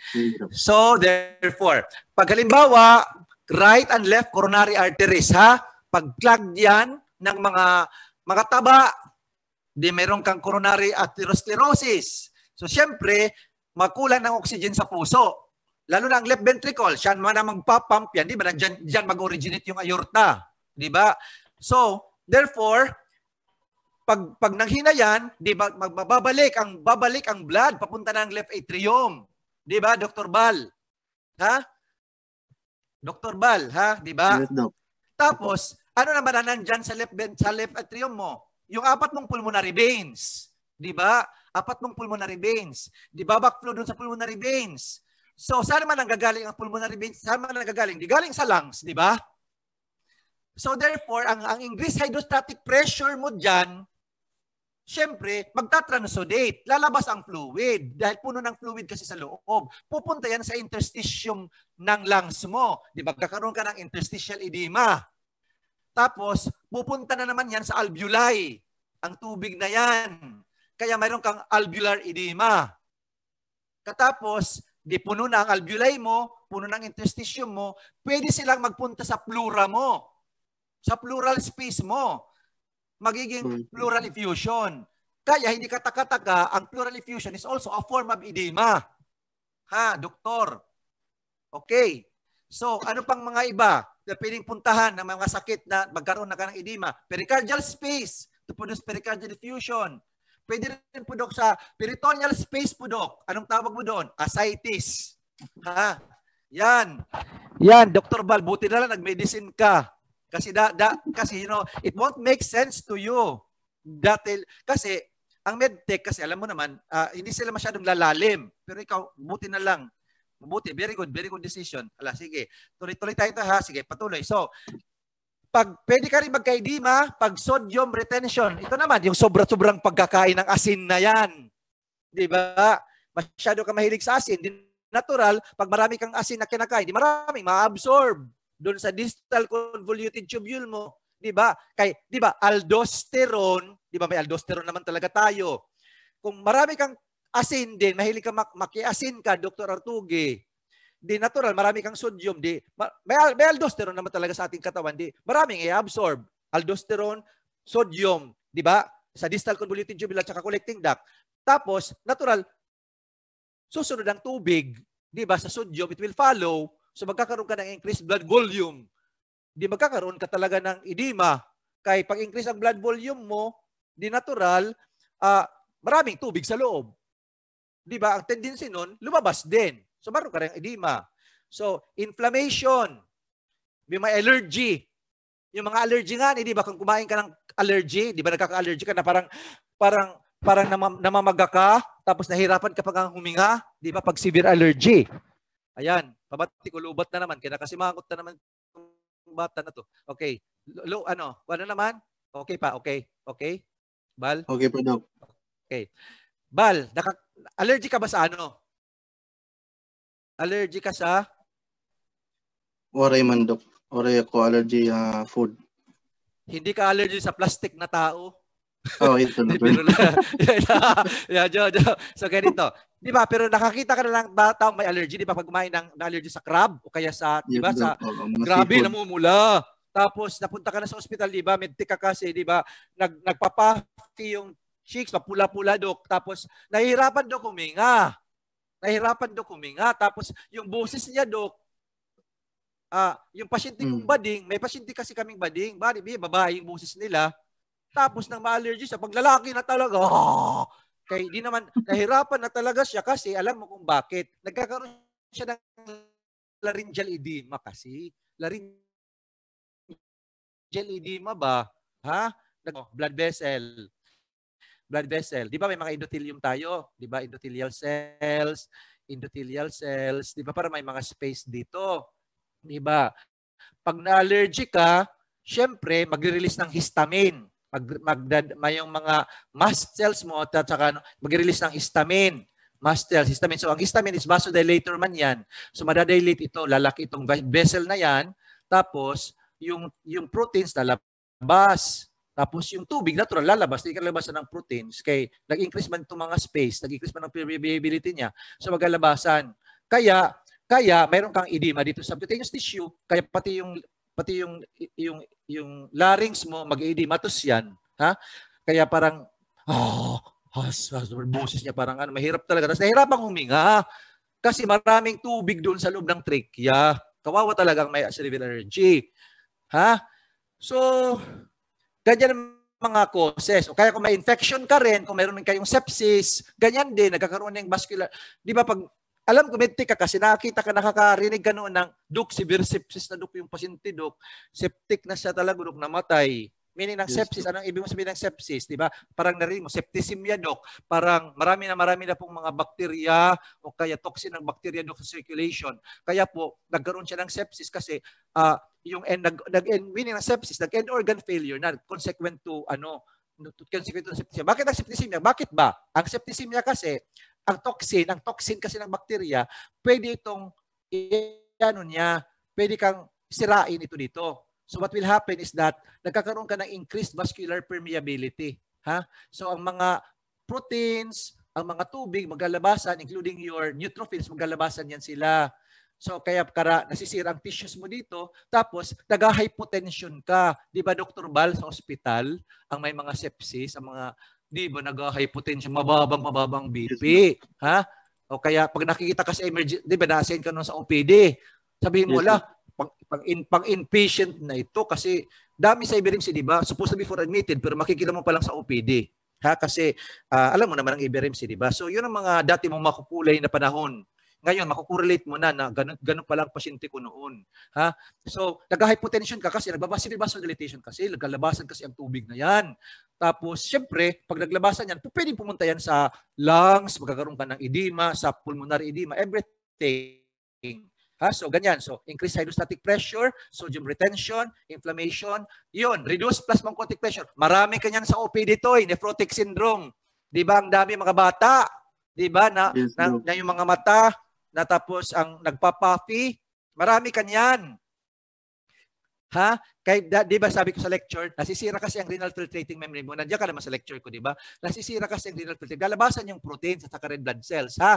So therefore, pag halimbawa, right and left coronary arteries ha, pag clog yan ng mga mga taba, di meron kang coronary atherosclerosis. So syempre, makulang ng oxygen sa puso. Lalo na ang left ventricle, siya naman ang magpapump yan. Di ba? Diyan, diyan mag-originate yung aorta. Di ba? So, therefore, pag, pag nanghina yan, di ba, magbabalik ang, babalik ang blood papunta na ng left atrium. Di ba, Dr. Bal? Ha? Dr. Bal, ha? Di ba? Tapos, ano naman na nandyan sa left, sa left atrium mo? Yung apat mong pulmonary veins. Di ba? Apat mong pulmonary veins. Di ba, backflow dun sa pulmonary veins. So saan man nanggagaling ang pulmonary veins? Saan man nanggagaling? Di galing sa lungs, di ba? So therefore, ang, ang increased hydrostatic pressure mo dyan, syempre, magtatransodate. Lalabas ang fluid. Dahil puno ng fluid kasi sa loob. Pupunta yan sa interstitium ng lungs mo. Di ba? Kakaroon ka ng interstitial edema. Tapos, pupunta na naman yan sa alveoli. Ang tubig na yan. Kaya mayroon kang alveolar edema. Katapos, Di puno na ang alveoli mo, puno ng interstitium mo, pwede silang magpunta sa plura mo. Sa plural space mo. Magiging hmm. pleural effusion. Kaya hindi katakataka, ang pleural effusion is also a form of edema. Ha, doktor? Okay. So, ano pang mga iba na pwedeng puntahan ng mga sakit na magkaroon na ka ng edema? Pericardial space to produce pericardial effusion Pwede rin po, Dok, sa peritoneal space po, Dok. Anong tawag mo doon? Ascites. Ha? Yan. Yan, Dr. Bal, buti na lang nag-medicine ka. Kasi, da, da, kasi you know, it won't make sense to you. Dahil, kasi, ang medtech, kasi alam mo naman, uh, hindi sila masyadong lalalim. Pero ikaw, buti na lang Mabuti. Very good. Very good decision. Ala, sige. Tuloy-tuloy tayo ito ha. Sige, patuloy. So, pag pwede ka rin magkaidima, pag sodium retention. Ito naman, yung sobra-sobrang pagkakain ng asin na yan. Di ba? Masyado ka mahilig sa asin. Di natural, pag marami kang asin na kinakain, di marami, ma-absorb doon sa distal convoluted tubule mo. Di ba? Kay, di ba, aldosterone, di ba may aldosterone naman talaga tayo. Kung marami kang asin din, mahilig ka mak- makiasin ka, Dr. Artugi, di natural, marami kang sodium, di, may, may aldosterone naman talaga sa ating katawan, di, maraming i-absorb. Aldosterone, sodium, di ba? Sa distal convoluted tubule at collecting duct. Tapos, natural, susunod ang tubig, di ba? Sa sodium, it will follow. So, magkakaroon ka ng increased blood volume. Di magkakaroon ka talaga ng edema. Kaya pag increase ang blood volume mo, di natural, uh, maraming tubig sa loob. Di ba? Ang tendency nun, lumabas din. So, meron ka rin edema. So, inflammation. May mga allergy. Yung mga allergy nga, hindi ba? Kung kumain ka ng allergy, di ba nagkaka-allergy ka na parang, parang, parang namam, namamaga ka, tapos nahirapan ka pag huminga, di ba? Pag severe allergy. Ayan, pabati ko, lubat na naman. Kaya nakasimangot na naman yung bata na to. Okay. Lo, ano, wala naman? Okay pa, okay. Okay? Bal? Okay po, daw. Okay. Bal, naka, allergy ka ba sa ano? allergy ka sa? Waray man, Dok. Waray ako allergy uh, food. Hindi ka allergy sa plastic na tao? oh, ito na. pero na, yeah, jo, jo. So ganito, 'di ba? Pero nakakita ka na lang tao may allergy, 'di ba? Pag kumain ng, allergy sa crab o kaya sa, 'di ba? Sa oh, grabe namumula. Tapos napunta ka na sa ospital, 'di ba? Medtika kasi, 'di ba? Nag nagpapati yung cheeks, mapula-pula dok. Tapos nahihirapan dok huminga. Nahirapan daw kuminga. Tapos yung boses niya, Dok, ah, yung pasyente kong hmm. bading, may pasyente kasi kaming bading, bari, may babae yung boses nila. Tapos nang ma-allergy siya, pag lalaki na talaga, oh! kay di naman, nahirapan na talaga siya kasi alam mo kung bakit. Nagkakaroon siya ng laryngeal edema kasi. Laryngeal edema ba? Ha? Blood vessel blood vessel. Di ba may mga endothelium tayo? Di ba endothelial cells, endothelial cells, di ba para may mga space dito? Di ba? Pag na-allergic ka, syempre magre-release ng histamine. Mag, magdad, may yung mga mast cells mo at saka ano, magre-release ng histamine. Mast cells, histamine. So ang histamine is vasodilator man yan. So madadilate ito, lalaki itong vessel na yan. Tapos yung, yung proteins lalabas. Tapos yung tubig, natural, lalabas. Hindi ka ng proteins. Kay nag-increase man itong mga space, nag-increase man ang permeability niya sa so maglalabasan. Kaya, kaya mayroon kang edema dito sa subcutaneous tissue. Kaya pati yung pati yung yung yung larynx mo mag edema to yan, ha? Kaya parang oh, has, has, boses niya parang ano, mahirap talaga. Tapos nahirap ang huminga kasi maraming tubig doon sa loob ng trachea. Kawawa talagang may cerebral allergy. Ha? So, Ganyan mga causes. O kaya kung may infection ka rin, kung meron kayong sepsis, ganyan din, nagkakaroon ng vascular. Di ba pag, alam ko, medti ka kasi nakakita ka, nakakarinig ka noon ng, Duk, severe sepsis na Duk yung pasyente, Duk. Septic na siya talaga, Duk, namatay. Meaning ng yes. sepsis, anong ibig mo sabihin ng sepsis, di ba? Parang narinig mo, septicemia, Dok. Parang marami na marami na pong mga bakterya o kaya toxin ng bakterya, Dok, sa circulation. Kaya po, nagkaroon siya ng sepsis kasi uh, yung end, nag, nag end, meaning ng sepsis, nag-end organ failure na consequent to ano, to, consequent to septicemia. Bakit ang septicemia? Bakit ba? Ang septicemia kasi, ang toxin, ang toxin kasi ng bacteria, pwede itong, ano niya, pwede kang sirain ito dito. So what will happen is that nagkakaroon ka ng increased vascular permeability. Ha? So ang mga proteins, ang mga tubig maglalabasan, including your neutrophils, maglalabasan yan sila. So kaya kara nasisira ang tissues mo dito, tapos nag-hypotension ka. 'Di ba Dr. Bal sa ospital, ang may mga sepsis, ang mga 'di ba nag-hypotension, mababang mababang BP, ha? O kaya pag nakikita ka sa emergency, 'di ba na ka noon sa OPD, sabihin mo la, pang, pang, in, pang inpatient na ito kasi dami sa Iberimsi, di ba? Supposed to be for admitted, pero makikita mo pa lang sa OPD. Ha? Kasi uh, alam mo naman ang Iberimsi, e di ba? So yun ang mga dati mong makukulay na panahon ngayon, makukorelate mo na na ganun, ganun palang pasyente ko noon. Ha? So, nag-hypotension ka kasi, nagbabasive vasodilation kasi, naglalabasan kasi ang tubig na yan. Tapos, syempre, pag naglabasan yan, pwedeng pumunta yan sa lungs, magkakaroon ka ng edema, sa pulmonary edema, everything. Ha? So, ganyan. So, increase hydrostatic pressure, sodium retention, inflammation. Yun, reduce oncotic pressure. Marami kanyan sa OPD to, eh, nephrotic syndrome. Di ba? Ang dami mga bata. Di ba? Na, yes, na, na, yung mga mata, natapos ang nagpa-puffy. Marami kanyan. Ha? Kay, da, di ba sabi ko sa lecture, nasisira kasi ang renal filtrating memory mo. Nandiyan ka naman sa lecture ko, di ba? Nasisira kasi ang renal filtrating. Lalabasan yung protein sa saka red blood cells, ha?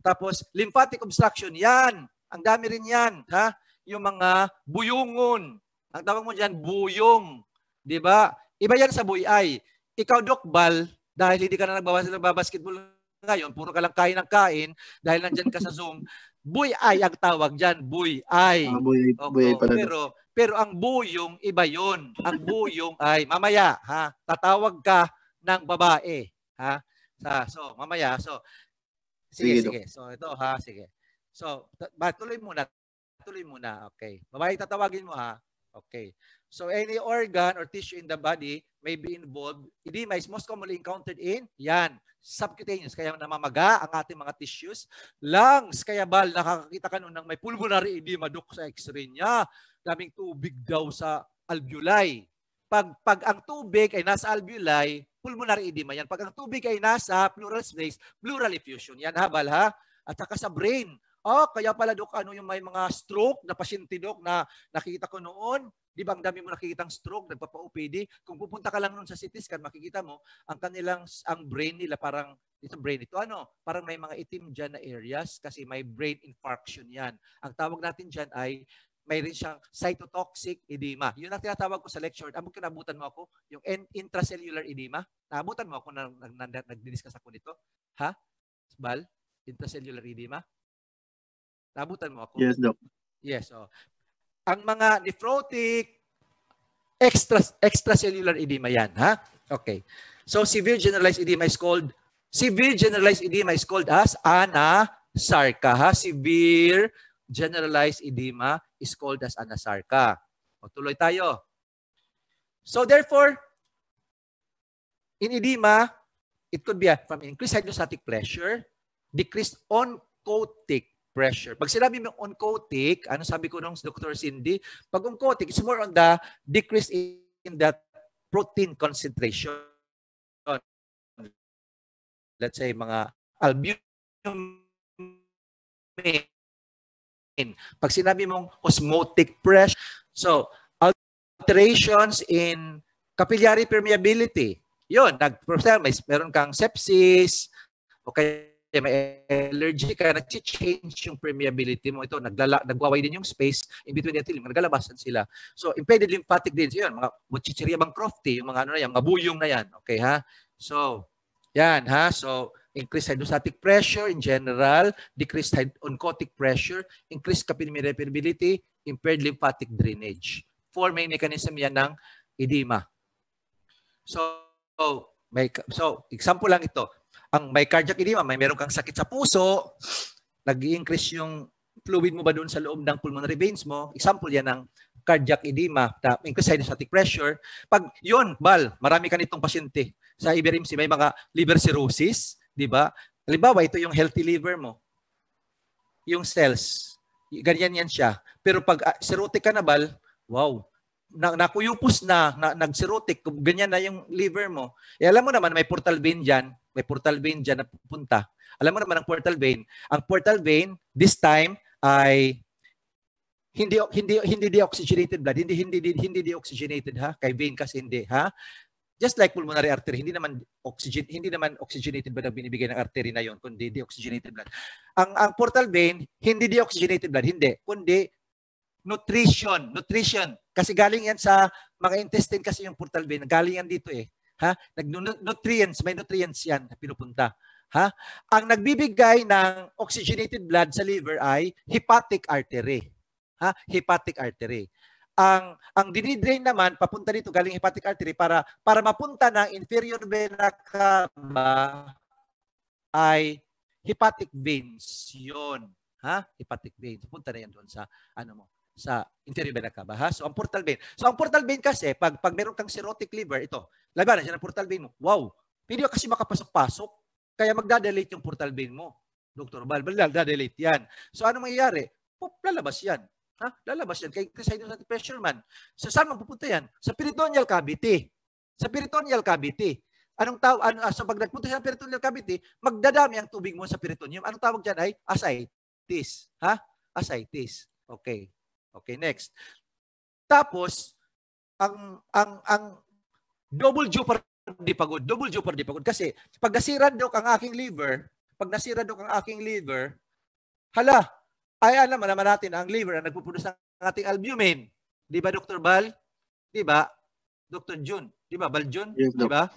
Tapos, lymphatic obstruction, yan. Ang dami rin yan, ha? Yung mga buyungon. Ang tawag mo diyan buyong. Di ba? Iba yan sa buyay. Ikaw, Dokbal, dahil hindi ka na nagbabasa ng basketball ngayon, puro ka lang kain ng kain dahil nandyan ka sa Zoom. Buy ay ang tawag dyan, buy ay. Ah, buy, okay. buy pala. Pero, pero ang buyong, iba yon Ang buyong ay, mamaya, ha, tatawag ka ng babae. Ha? Sa, so, mamaya. So, sige, sige. sige. So, ito ha, sige. So, ba, tuloy muna. Tuloy muna. Okay. Babae, tatawagin mo ha. Okay. So any organ or tissue in the body may be involved. Edema is most commonly encountered in yan, subcutaneous. Kaya namamaga ang ating mga tissues. Lungs, kaya bal, nakakakita ka nun ng may pulmonary edema, dok sa x-ray niya. Daming tubig daw sa alveoli. Pag, pag ang tubig ay nasa alveoli, pulmonary edema yan. Pag ang tubig ay nasa pleural space, pleural effusion. Yan ha, bal ha. At saka sa brain, Oh, kaya pala dok ano yung may mga stroke na pasyente dok na nakita ko noon, Di ba ang dami mo nakikitang stroke, nagpapa-OPD? Kung pupunta ka lang nun sa CT scan, makikita mo ang kanilang ang brain nila parang ito brain ito ano, parang may mga itim diyan na areas kasi may brain infarction 'yan. Ang tawag natin diyan ay may rin siyang cytotoxic edema. Yun ang tinatawag ko sa lecture. Amok kinabutan mo ako? Yung intracellular edema? Naabutan mo ako nang na, na, na discuss ako nito? Ha? Bal? Intracellular edema? Naabutan mo ako? Yes, Doc. Yes, oh ang mga nephrotic, extra, extracellular edema yan, ha? Okay. So severe generalized edema is called severe generalized edema is called as anasarca, ha? Severe generalized edema is called as anasarca. O tuloy tayo. So therefore, in edema, it could be from increased hydrostatic pressure, decreased oncotic pressure. Pag sinabi mo oncotic, ano sabi ko nung Dr. Cindy, pag oncotic, it's more on the decrease in that protein concentration. Let's say mga albumin. Pag sinabi mong osmotic pressure, so alterations in capillary permeability, yun, nag may meron kang sepsis, o kaya may allergy ka, nag-change yung permeability mo. Ito, naglala, nagwaway din yung space in between the tilim, naglalabasan sila. So, impeded lymphatic drainage, yun, mga mochicheria bang crofty, eh. yung mga ano na yan, mga buyong na yan. Okay, ha? So, yan, ha? So, increased hydrostatic pressure in general, decreased oncotic pressure, increased capillary permeability, impaired lymphatic drainage. Four main mechanism yan ng edema. So, may, so example lang ito ang may cardiac edema, may meron kang sakit sa puso, nag-increase yung fluid mo ba doon sa loob ng pulmonary veins mo. Example yan ng cardiac edema, na increased hydrostatic pressure. Pag yon, bal, marami ka nitong pasyente. Sa Iberimsi, may mga liver cirrhosis, di ba? Halimbawa, ito yung healthy liver mo. Yung cells. Ganyan yan siya. Pero pag uh, cirrhotic ka na, bal, wow, na, nakuyupos na, na nagsirotic, ganyan na yung liver mo. E alam mo naman, may portal vein dyan. May portal vein dyan na pupunta. Alam mo naman ang portal vein. Ang portal vein, this time, ay hindi hindi hindi deoxygenated blood hindi hindi hindi deoxygenated ha kay vein kasi hindi ha just like pulmonary artery hindi naman oxygen hindi naman oxygenated blood ang binibigay ng artery na yon kundi deoxygenated blood ang ang portal vein hindi deoxygenated blood hindi kundi nutrition, nutrition. Kasi galing yan sa mga intestine kasi yung portalbin. Galing yan dito eh. Ha? Nag-nutrients, may nutrients yan na pinupunta. Ha? Ang nagbibigay ng oxygenated blood sa liver ay hepatic artery. Ha? Hepatic artery. Ang ang dinidrain naman papunta dito galing hepatic artery para para mapunta ng inferior vena cava ay hepatic veins 'yon. Ha? Hepatic veins. Punta na yan doon sa ano mo, sa interior ka ba? Ha? So, ang portal vein. So, ang portal vein kasi, pag, pag meron kang cirrhotic liver, ito, labanan siya ng portal vein mo. Wow! Hindi kasi makapasok-pasok. Kaya magdadilate yung portal vein mo. Dr. Bal, magdadilate yan. So, ano mangyayari? Pop, lalabas yan. Ha? Lalabas yan. Kaya sa natin pressure man. So, saan mapupunta yan? Sa peritoneal cavity. Sa peritoneal cavity. Anong tawag ano, sa ah, so pag nagpunta sa peritoneal cavity, magdadami ang tubig mo sa peritoneum. Anong tawag diyan ay ascites, ha? Ascites. Okay. Okay, next. Tapos, ang ang ang double jeopardy pagod, double jeopardy pagod kasi pag nasira daw ang aking liver, pag nasira daw ang aking liver, hala, ay alam naman natin ang liver ang nagpuproduce ng ating albumin. 'Di ba Dr. Bal? 'Di ba? Dr. Jun, 'di ba? Baljun, yes, 'di ba?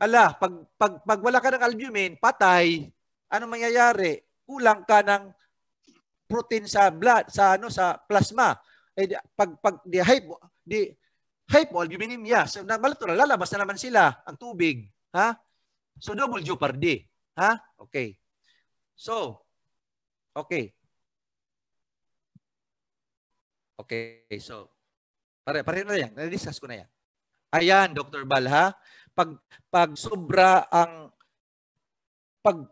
Ala, pag, pag pag wala ka ng albumin, patay. Ano mangyayari? Kulang ka ng protein sa blood, sa ano sa plasma. Eh, pag pag di hypo, di hypoalbuminemia. So na malito na lalabas na naman sila ang tubig, ha? So double jeopardy, ha? Okay. So okay. Okay, so pare pare na 'yan. Na-discuss ko na 'yan. Ayan, Dr. Bal ha. Pag pag sobra ang pag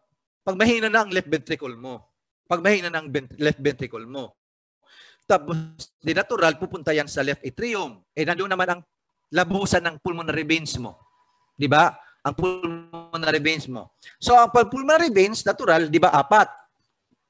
pag mahina na ang left ventricle mo, pag mahina ng bent- left ventricle mo. Tapos, di natural, pupunta yan sa left atrium. Eh, nandoon naman ang labusan ng pulmonary veins mo. Di ba? Ang pulmonary veins mo. So, ang pulmonary veins, natural, di ba, apat.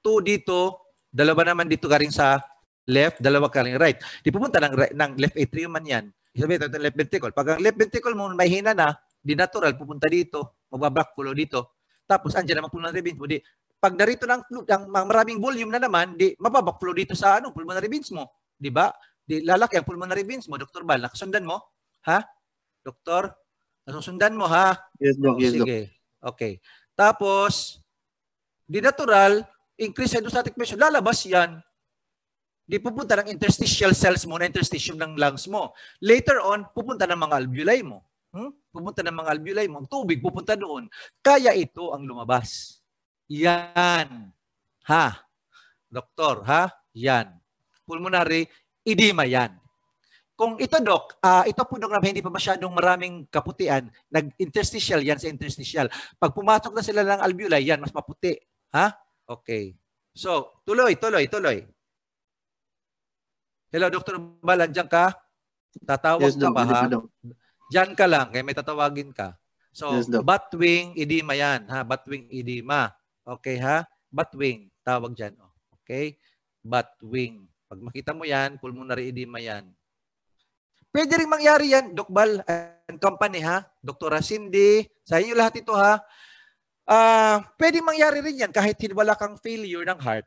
Two dito, dalawa naman dito ka rin sa left, dalawa ka rin right. Di pupunta ng, right, ng left atrium man yan. Sabi ito, ito left ventricle. Pag ang left ventricle mo may hina na, di natural, pupunta dito, magbabakbulo dito. Tapos, andyan naman pulmonary veins mo, di pag narito ng, ang maraming volume na naman, di mapabackflow dito sa ano, pulmonary veins mo. Di ba? Di lalaki ang pulmonary veins mo, Dr. Bal. Nakasundan mo? Ha? Doktor? Nakasundan mo ha? Yes, Doc. yes, sige. Doc. Okay. Tapos, di natural, increase endostatic pressure, lalabas yan. Di pupunta ng interstitial cells mo na interstitium ng lungs mo. Later on, pupunta ng mga alveoli mo. Hmm? Pupunta ng mga alveoli mo. Ang tubig pupunta doon. Kaya ito ang lumabas. Yan. Ha? Doktor, ha? Yan. Pulmonary edema yan. Kung ito, Dok, uh, ito po, Dok, hindi pa masyadong maraming kaputian, nag-interstitial yan sa interstitial. Pag pumasok na sila ng alveoli, yan, mas maputi. Ha? Okay. So, tuloy, tuloy, tuloy. Hello, Dr. Bal, andyan ka? Tatawag yes, ka ba, ha? Diyan ka lang, kaya eh, may tatawagin ka. So, yes, batwing edema yan, ha? Batwing edema. Okay ha? Bat wing, tawag dyan. Oh. Okay? wing. Pag makita mo yan, pulmonary edema yan. Pwede rin mangyari yan, Dokbal and Company ha. Doktora Cindy, sa inyo lahat ito ha. Uh, pwede mangyari rin yan kahit wala kang failure ng heart.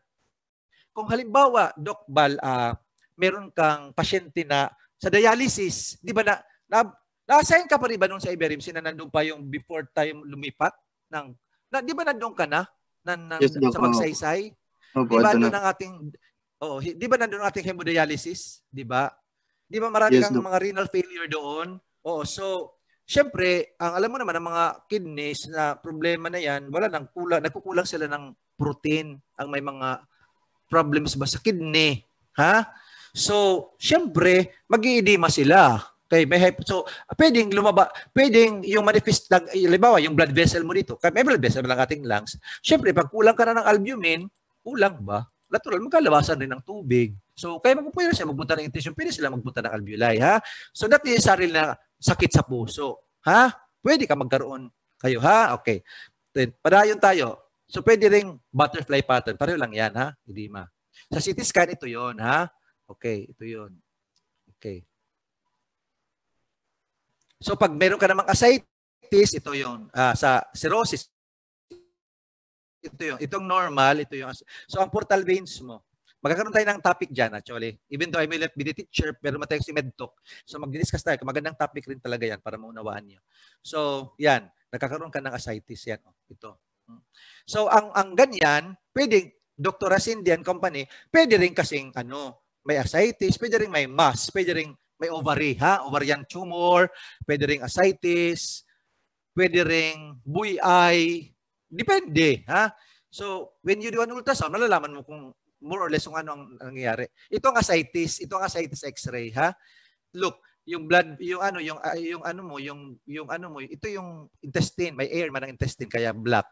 Kung halimbawa, Dokbal, uh, ah, meron kang pasyente na sa dialysis, di ba na, na na ka pa rin ba noon sa Iberim? na nandun pa yung before time lumipat? Ng, na, di ba nandun ka na? ng, ng sa magsaysay? Opo, di ba doon ang ating oh, di ba nandoon ating hemodialysis, di ba? Di ba marami yes, kang mga renal failure doon? Oo, so syempre, ang alam mo naman ang mga kidneys na problema na 'yan, wala nang kulang, nagkukulang sila ng protein ang may mga problems ba sa kidney, ha? So, syempre, mag-iedema sila. Okay, may hypo. So, pwedeng lumaba, pwedeng yung manifest, lag, libawa, yung blood vessel mo dito, may blood vessel lang ating lungs. Siyempre, pag kulang ka na ng albumin, kulang ba? Natural, magkalabasan rin ng tubig. So, kaya magpupunta siya, magpunta ng intention, pwede sila magpunta ng alveoli, ha? So, that is saril na sakit sa puso. Ha? Pwede ka magkaroon kayo, ha? Okay. Then, padayon tayo. So, pwede ring butterfly pattern. Pareho lang yan, ha? Hindi ma. Sa CT scan, ito yon ha? Okay, ito yon Okay. So pag meron ka namang ascites, ito yung uh, ah, sa cirrhosis. Ito yung itong normal, ito yung So ang portal veins mo, magkakaroon tayo ng topic diyan actually. Even though I may not be the teacher, pero matayang si Medtok. So mag-discuss tayo. Magandang topic rin talaga yan para maunawaan nyo. So yan, nagkakaroon ka ng ascites yan. Oh, ito. So ang ang ganyan, pwedeng Dr. Racindian Company, pwede rin kasing ano, may ascites, pwede rin may mass, pwede rin may ovary, ha? Ovarian tumor, pwede ring ascites, pwede ring buhay, depende, ha? So, when you do an ultrasound, nalalaman mo kung more or less kung ano ang nangyayari. Ito ang ascites, ito ang ascites x-ray, ha? Look, yung blood, yung ano, yung ah, yung ano mo, yung yung ano mo, ito yung intestine, may air man ang intestine kaya black.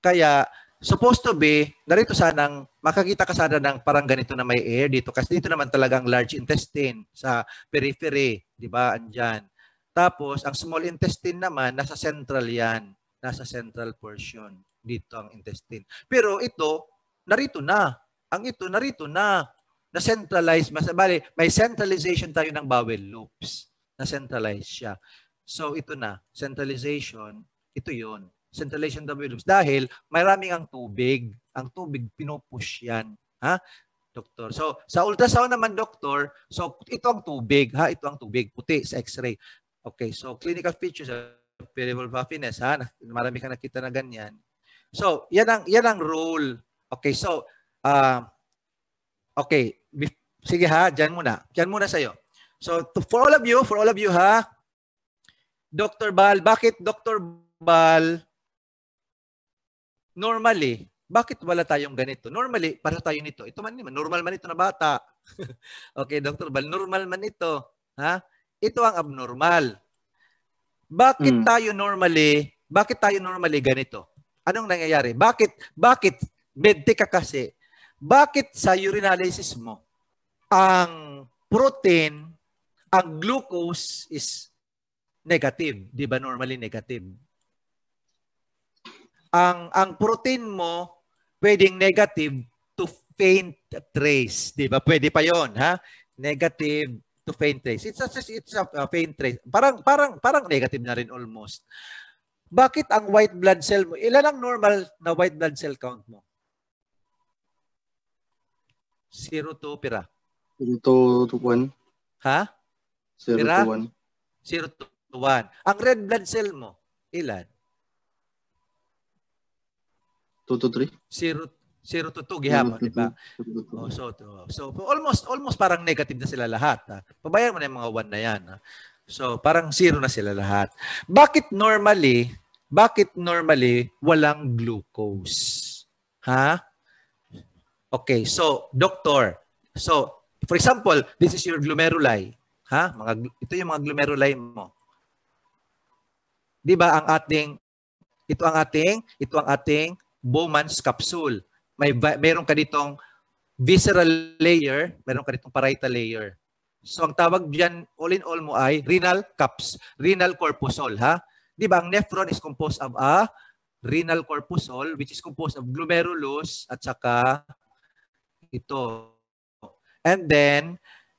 Kaya supposed to be, narito sanang makakita ka sana ng parang ganito na may air dito kasi dito naman talagang large intestine sa periphery, di ba? Andiyan. Tapos ang small intestine naman nasa central 'yan, nasa central portion dito ang intestine. Pero ito narito na. Ang ito narito na. na centralized mas bali, may centralization tayo ng bowel loops. na centralized siya. So ito na, centralization, ito 'yon. Central Asian Developments dahil maraming ang tubig. Ang tubig, pinupush yan. Ha? Doktor. So, sa ultrasound naman, doktor, so ito ang tubig, ha? Ito ang tubig, puti sa x-ray. Okay, so clinical features of peripheral puffiness, ha? Marami kang nakita na ganyan. So, yan ang, yan ang role. Okay, so, uh, okay, sige ha, dyan muna. Dyan muna sa'yo. So, to, for all of you, for all of you ha, Dr. Bal, bakit Dr. Bal normally, bakit wala tayong ganito? Normally, para tayo nito. Ito man naman, normal man ito na bata. okay, Dr. Bal, normal man ito. Ha? Ito ang abnormal. Bakit mm. tayo normally, bakit tayo normally ganito? Anong nangyayari? Bakit, bakit, medte ka kasi, bakit sa urinalysis mo, ang protein, ang glucose is negative. Di ba normally negative? ang ang protein mo pwedeng negative to faint trace, 'di ba? Pwede pa 'yon, ha? Negative to faint trace. It's a, it's a uh, faint trace. Parang parang parang negative na rin almost. Bakit ang white blood cell mo? Ilan ang normal na white blood cell count mo? 0 to pira. 0 to 1. Ha? 0 to 1. 0 to 1. Ang red blood cell mo, ilan? 2 to 3? 0 0 to 2 gihapon, di ba? Oh, so to, so almost almost parang negative na sila lahat. Ha? Pabayaan mo na yung mga 1 na 'yan. Ha? So parang zero na sila lahat. Bakit normally, bakit normally walang glucose? Ha? Okay, so doctor. So for example, this is your glomeruli. Ha? Mga ito yung mga glomeruli mo. 'Di ba ang ating ito ang ating ito ang ating Bowman's capsule. May meron ka ditong visceral layer, meron ka ditong parietal layer. So ang tawag diyan all in all mo ay renal cups, renal corpuscle, ha? 'Di ba ang nephron is composed of a renal corpuscle which is composed of glomerulus at saka ito. And then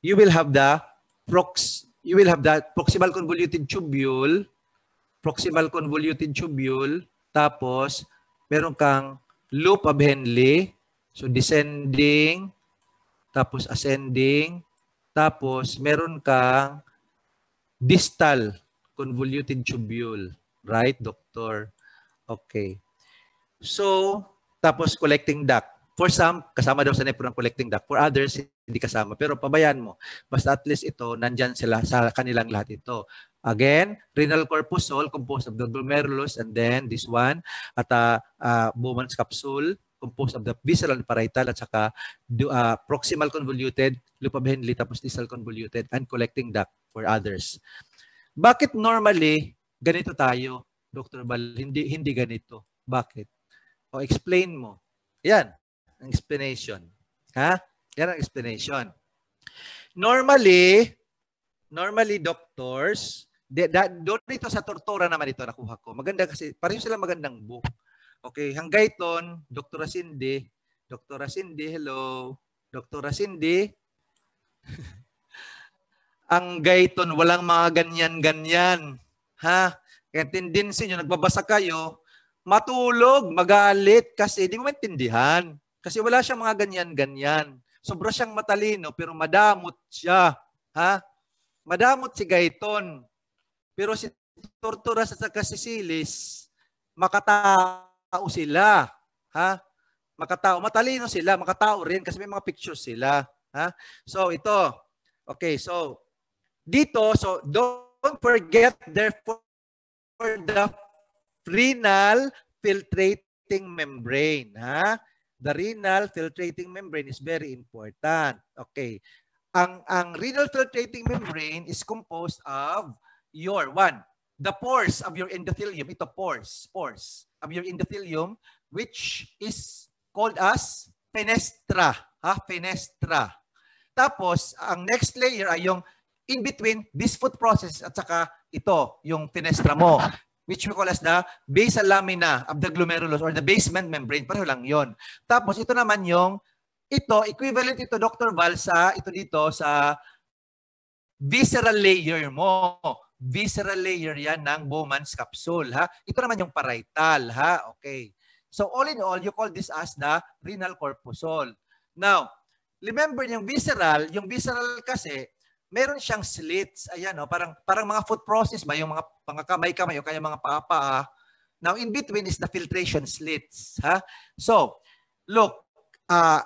you will have the prox you will have the proximal convoluted tubule, proximal convoluted tubule, tapos meron kang loop of Henle. So, descending, tapos ascending, tapos meron kang distal convoluted tubule. Right, doctor? Okay. So, tapos collecting duct. For some, kasama daw sa NEPRO ang collecting duct. For others, hindi kasama. Pero pabayaan mo. Basta at least ito, nandyan sila sa kanilang lahat ito. Again, renal corpuscle composed of the glomerulus and then this one at a uh, uh, Bowman's capsule composed of the visceral and parietal at saka uh, proximal convoluted, lupabenhli tapos distal convoluted and collecting duct for others. Bakit normally ganito tayo, Dr. Bal? Hindi hindi ganito. Bakit? O explain mo. Yan, ang explanation. Ha? Yan ang explanation. Normally, normally doctors De, da, doon dito sa tortura naman ito nakuha ko. Maganda kasi, pareho sila magandang book. Okay, hanggang iton, Dr. Cindy. Dr. Cindy, hello. Dr. Cindy. ang gayton, walang mga ganyan-ganyan. Ha? Kaya tendency nyo, nagbabasa kayo, matulog, magalit, kasi hindi mo maintindihan. Kasi wala siyang mga ganyan-ganyan. Sobra siyang matalino, pero madamot siya. Ha? Madamot si Gayton. Pero si Torturas at Kasisilis, makatao sila. Ha? Makatao. Matalino sila. Makatao rin kasi may mga pictures sila. Ha? So ito. Okay. So dito, so don't forget therefore the renal filtrating membrane. Ha? The renal filtrating membrane is very important. Okay. Ang, ang renal filtrating membrane is composed of your one the pores of your endothelium ito pores pores of your endothelium which is called as fenestra ha fenestra tapos ang next layer ay yung in between this food process at saka ito yung fenestra mo which we call as the basal lamina of the glomerulus or the basement membrane. Pareho lang yon. Tapos ito naman yung, ito, equivalent ito, Dr. Val, sa, ito dito, sa visceral layer mo visceral layer yan ng Bowman's capsule. Ha? Ito naman yung parietal. Ha? Okay. So all in all, you call this as the renal corpuscle. Now, remember yung visceral, yung visceral kasi, meron siyang slits. Ayan, oh, parang, parang mga food process ba? Yung mga, mga kamay-kamay o kaya mga papa. Ah. Now, in between is the filtration slits. Ha? So, look, uh,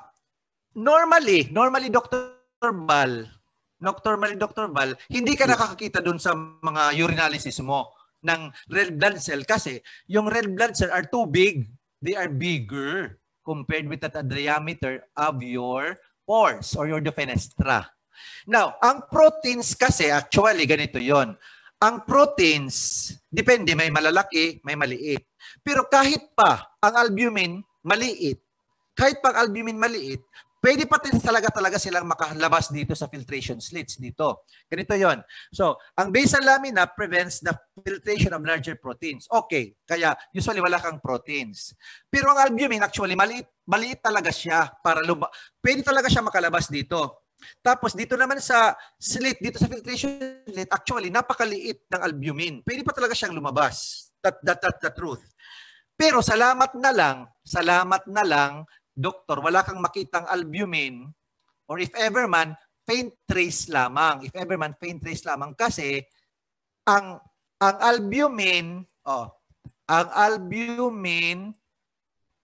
normally, normally, Dr. Bal, Dr. Marie, Dr. Val, hindi ka nakakakita doon sa mga urinalysis mo ng red blood cell kasi yung red blood cell are too big. They are bigger compared with the diameter of your pores or your defenestra. Now, ang proteins kasi actually ganito yon. Ang proteins, depende, may malalaki, may maliit. Pero kahit pa ang albumin maliit, kahit pa ang albumin maliit, pwede pa din talaga talaga silang makalabas dito sa filtration slits dito. Ganito yon. So, ang basal lamina ah, prevents the filtration of larger proteins. Okay, kaya usually wala kang proteins. Pero ang albumin actually maliit, maliit talaga siya para luma- pwede talaga siya makalabas dito. Tapos dito naman sa slit, dito sa filtration slit, actually napakaliit ng albumin. Pwede pa talaga siyang lumabas. That, that, that, the truth. Pero salamat na lang, salamat na lang doktor, wala kang makitang albumin or if ever man, faint trace lamang. If ever man, faint trace lamang kasi ang ang albumin, oh, ang albumin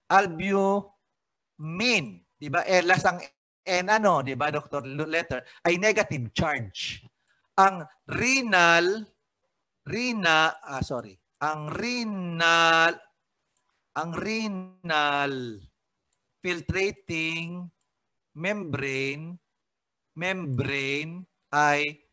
albumin, 'di ba? Eh lasang N ano, 'di ba, Dr. Letter ay negative charge. Ang renal rina, ah, sorry, ang renal ang renal filtrating membrane membrane ay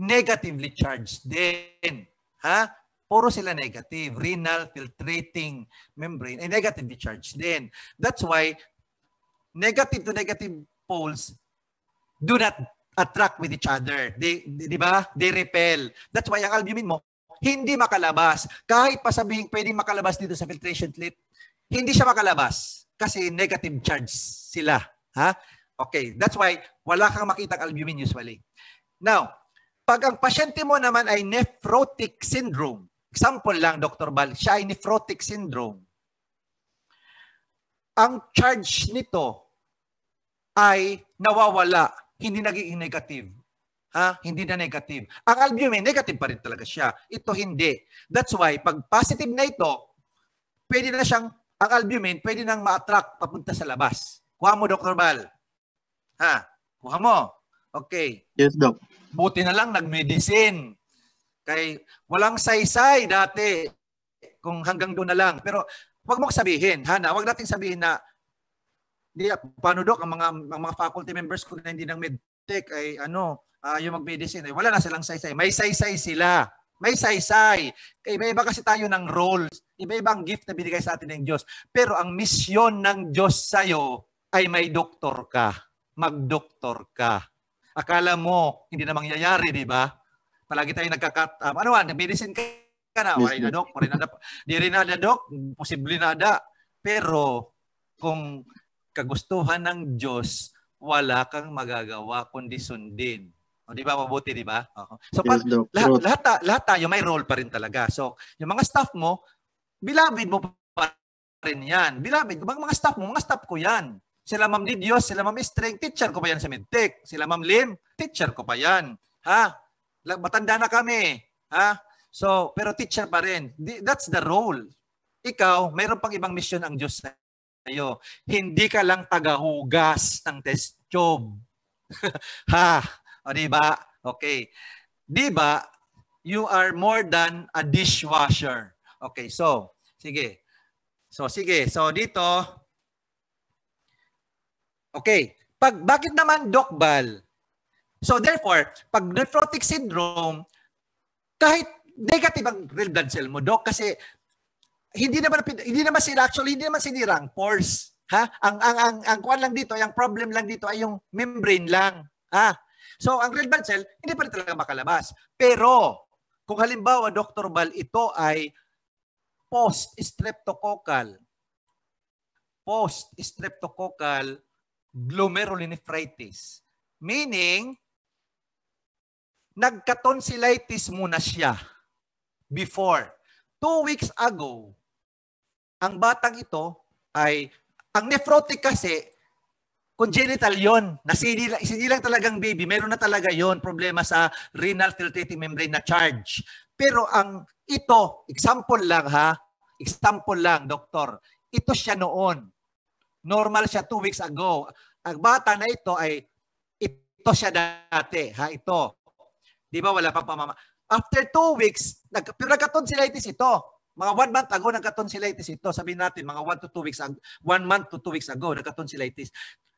negatively charged din. Ha? Puro sila negative. Renal filtrating membrane ay negatively charged din. That's why negative to negative poles do not attract with each other. They, di, di ba? They repel. That's why ang albumin mo, hindi makalabas. Kahit pa sabihin pwedeng makalabas dito sa filtration slit, hindi siya makalabas kasi negative charge sila. Ha? Okay, that's why wala kang makita albumin usually. Now, pag ang pasyente mo naman ay nephrotic syndrome, example lang, Dr. Bal, siya ay nephrotic syndrome. Ang charge nito ay nawawala, hindi naging negative. Ha? Hindi na negative. Ang albumin, negative pa rin talaga siya. Ito hindi. That's why, pag positive na ito, pwede na siyang ang albumin pwede nang ma-attract papunta sa labas. Kuha mo, Dr. Bal. Ha? Kuha mo. Okay. Yes, Doc. Buti na lang nag-medicine. Kay, walang saysay dati. Kung hanggang doon na lang. Pero wag mo sabihin, Hana, wag natin sabihin na hindi, paano Doc, ang mga, ang mga faculty members ko na hindi ng medtech ay ano, uh, yung mag-medicine ay wala na silang saysay. May saysay sila. May saysay. Iba-iba kasi tayo ng roles. Iba-ibang gift na binigay sa atin ng Diyos. Pero ang misyon ng Diyos sa'yo ay may doktor ka. Magdoktor ka. Akala mo, hindi na mangyayari, di ba? Palagi tayo nagkakat... Um, ano man, medicine ka, ka na. Wala na, Dok. Wala na, Di rin na, Dok. Posible na, da. Pero, kung kagustuhan ng Diyos, wala kang magagawa kundi sundin o, oh, di ba? Mabuti, di ba? Okay. So, yes, lahat, lahat, lahat tayo may role pa rin talaga. So, yung mga staff mo, bilabid mo pa rin yan. Bilabid. Kung mga staff mo, mga staff ko yan. Sila Ma'am Lidios, sila Ma'am String, teacher ko pa yan sa Medtech. Sila Ma'am Lim, teacher ko pa yan. Ha? Matanda na kami. Ha? So, pero teacher pa rin. That's the role. Ikaw, mayroon pang ibang mission ang Diyos sa iyo. Hindi ka lang tagahugas ng test job. ha? O, di ba? Okay. Di ba, you are more than a dishwasher. Okay, so, sige. So, sige. So, dito, okay. Pag, bakit naman dokbal? So, therefore, pag nephrotic syndrome, kahit negative ang red blood cell mo, Doc, kasi hindi naman hindi naman sila actually hindi naman sinira ang pores ha ang ang ang ang kuan lang dito ang problem lang dito ay yung membrane lang ah So ang red blood cell, hindi pa rin talaga makalabas. Pero kung halimbawa, Dr. Bal, ito ay post-streptococcal post-streptococcal glomerulonephritis. Meaning, nagkatonsillitis muna siya before. Two weeks ago, ang batang ito ay, ang nephrotic kasi, congenital yon. Nasinilang, sinilang talagang baby, meron na talaga yon problema sa renal filtrating membrane na charge. Pero ang ito, example lang ha, example lang, doktor. Ito siya noon. Normal siya two weeks ago. Ang bata na ito ay ito siya dati, ha, ito. Di ba wala pang pamama? After two weeks, nag, pero nagka-tonsillitis ito. Mga one month ago, nagka-tonsillitis ito. Sabihin natin, mga one to two weeks, ago, one month to two weeks ago, nagka-tonsillitis.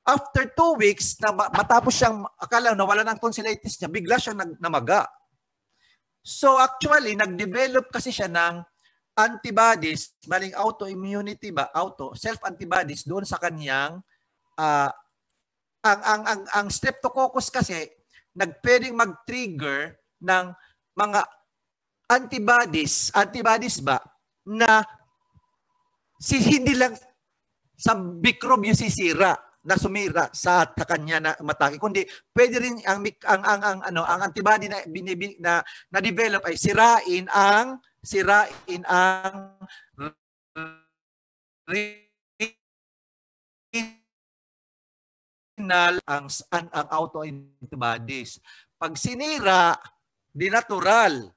After two weeks, na matapos siyang, akala nawala ng tonsillitis niya, bigla siyang nag, namaga. So actually, nag-develop kasi siya ng antibodies, maling autoimmunity ba, auto, self-antibodies doon sa kaniyang uh, ah, ang, ang, ang, ang streptococcus kasi nagpwedeng mag-trigger ng mga antibodies, antibodies ba, na si, hindi lang sa microbe yung sisira na sumira sa, sa kanya na matake kundi pwede rin ang ang ang, ang ano ang antibody na binibig na na develop ay sirain ang sirain ang renal ang ang, ang autoantibodies pag sinira di natural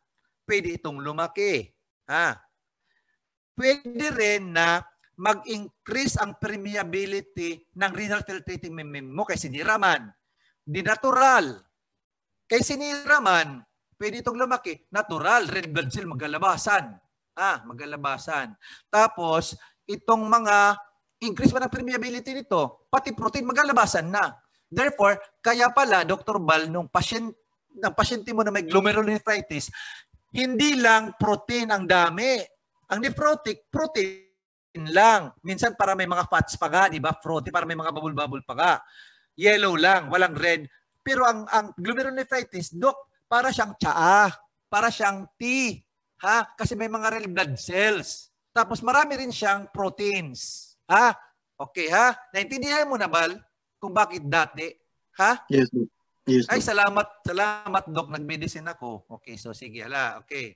pwede itong lumaki ha pwede rin na mag-increase ang permeability ng renal filtrating membrane mo kay siniraman. Di natural. Kay siniraman, pwede itong lumaki. Natural, red blood cell magalabasan. Ah, magalabasan. Tapos, itong mga increase pa ng permeability nito, pati protein magalabasan na. Therefore, kaya pala, Dr. Bal, nung pasyen, ng pasyente mo na may glomerulonephritis, hindi lang protein ang dami. Ang nephrotic, protein green lang. Minsan para may mga fats pa ga, di ba? Frotty para may mga bubble-bubble pa ga. Yellow lang, walang red. Pero ang, ang glomerulonephritis, dok, para siyang tsaa, para siyang tea, ha? Kasi may mga red blood cells. Tapos marami rin siyang proteins. Ha? Okay ha? Naintindihan mo na, Bal, kung bakit dati? Ha? Yes, sir. Yes, sir. Ay, salamat, salamat, Dok. Nag-medicine ako. Okay, so sige, hala. Okay.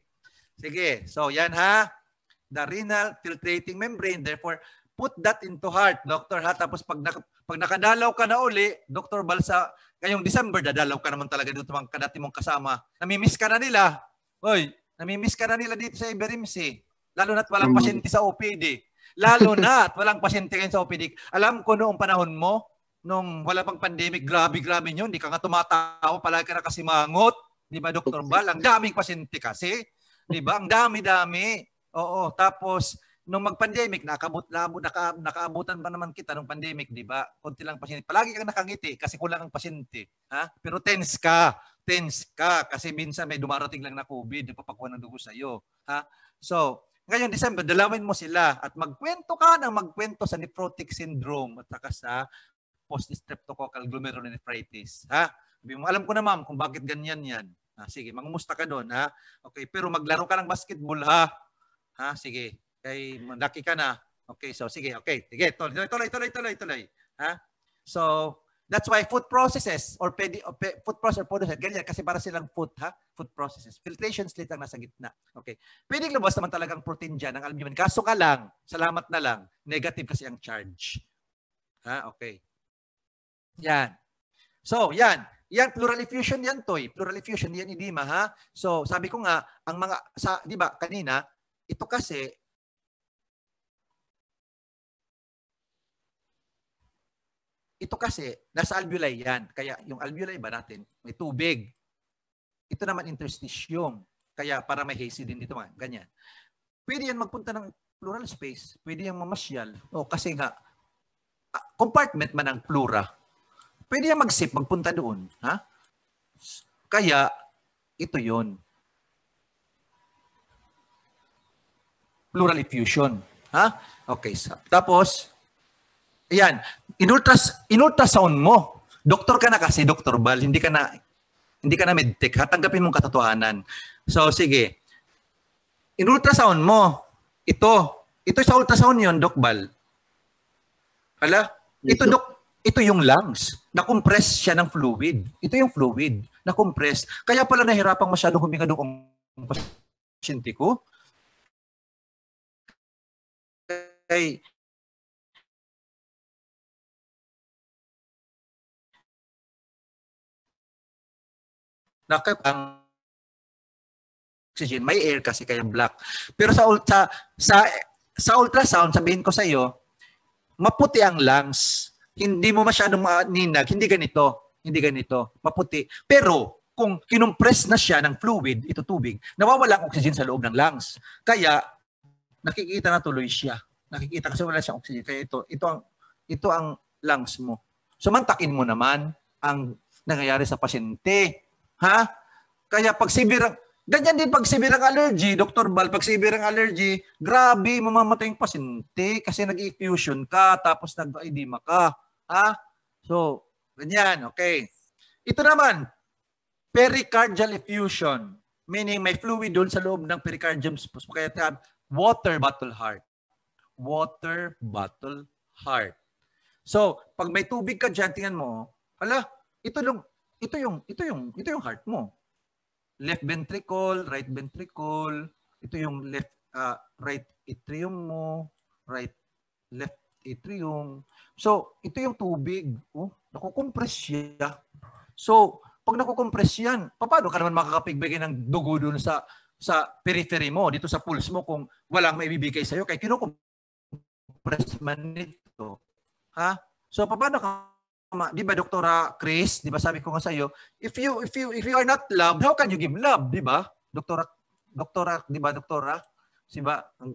Sige, so yan ha the renal filtrating membrane. Therefore, put that into heart, Dr. Ha. Tapos pag, na, pag nakadalaw ka na uli, Dr. Balsa, ngayong December, dadalaw ka naman talaga dito mga kadati mong kasama. Namimiss ka na nila. Hoy, namimiss ka na nila dito sa Iberims eh. Lalo na't walang mm. pasyente sa OPD. Lalo na at walang pasyente ngayon sa OPD. Alam ko noong panahon mo, nung wala pang pandemic, grabe-grabe nyo, hindi ka nga tumatawa, palagi ka na kasi mangot. Di ba, Dr. Bal? Ang daming pasyente kasi. Di ba? Ang dami-dami. Oo, tapos nung mag-pandemic, nakaabot, labo, naka, nakaabutan pa naman kita nung pandemic, di ba? Konti lang pasyente. Palagi kang nakangiti kasi kulang ang pasyente. Ha? Pero tense ka. Tense ka kasi minsan may dumarating lang na COVID, napapakuha ng dugo sa'yo. Ha? So, ngayon, December, dalawin mo sila at magkwento ka ng magkwento sa nephrotic syndrome at saka sa post-streptococcal glomerulonephritis. Ha? Alam ko na ma'am kung bakit ganyan yan. Ah, sige, mangumusta ka doon ha. Okay, pero maglaro ka ng basketball ha. Ha? Sige. Kay laki ka na. Okay, so sige, okay. Sige, tuloy, tuloy, tuloy, tuloy, tuloy. Ha? So, that's why food processes or pedi, or pe, food process or producer, ganyan, kasi para silang food, ha? Food processes. Filtration slit ang nasa gitna. Okay. Pwedeng lumabas naman talagang protein dyan, ang albumin. Kaso ka lang, salamat na lang, negative kasi ang charge. Ha? Okay. Yan. So, yan. Yan, plural effusion yan, Toy. Plural effusion, yan, edema, ha? So, sabi ko nga, ang mga, sa, di ba, kanina, ito kasi, ito kasi, nasa alveoli yan. Kaya yung alveoli ba natin, may tubig. Ito naman interstitium. Kaya para may hazy din dito mga ganyan. Pwede yan magpunta ng plural space. Pwede yan mamasyal. O, kasi nga, ah, compartment man ang plura. Pwede yan mag-sip, magpunta doon. Ha? Kaya, ito yon Plural effusion. Ha? Okay. So, tapos, ayan, inultras, inultrasound mo. Doktor ka na kasi, Doktor Bal. Hindi ka na, hindi ka na medtech. Hatanggapin Tanggapin mong katotohanan. So, sige. Inultrasound mo. Ito. Ito sa ultrasound yon Doc Bal. Ala? Ito, Doc, ito yung lungs. Na-compress siya ng fluid. Ito yung fluid. Na-compress. Kaya pala nahirapang masyado huminga doon ang pasyente ko kay nakapang oxygen, may air kasi kaya black. Pero sa ultra sa sa ultrasound sabihin ko sa iyo, maputi ang lungs. Hindi mo masyadong maaninag, hindi ganito, hindi ganito, maputi. Pero kung kinompress na siya ng fluid, ito tubig, nawawala ang oxygen sa loob ng lungs. Kaya nakikita na tuloy siya nakikita kasi wala siyang oxygen. Kaya ito, ito ang, ito ang lungs mo. Sumantakin mo naman ang nangyayari sa pasyente. Ha? Kaya pag severe, ganyan din pag severe ang allergy, Dr. Bal, pag severe ang allergy, grabe, mamamatay yung pasyente kasi nag-effusion ka, tapos nag-edema ka. Ha? So, ganyan, okay. Ito naman, pericardial effusion, meaning may fluid doon sa loob ng pericardium, kaya water bottle heart water bottle heart. So, pag may tubig ka dyan, tingnan mo, ala, ito yung, ito yung, ito yung, ito yung heart mo. Left ventricle, right ventricle, ito yung left, uh, right atrium mo, right, left atrium. So, ito yung tubig. Oh, nakukompress siya. So, pag nakukompress yan, paano ka naman makakapigbigay ng dugo dun sa sa periphery mo, dito sa pulse mo kung walang maibibigay sa'yo, kaya kinukompress congressman nito. Ha? So paano ka ma, di ba Doktora Chris, di ba sabi ko nga sa iyo, if you if you if you are not loved, how can you give love, di ba? Doktora Doktora, di ba Doktora? Si ba?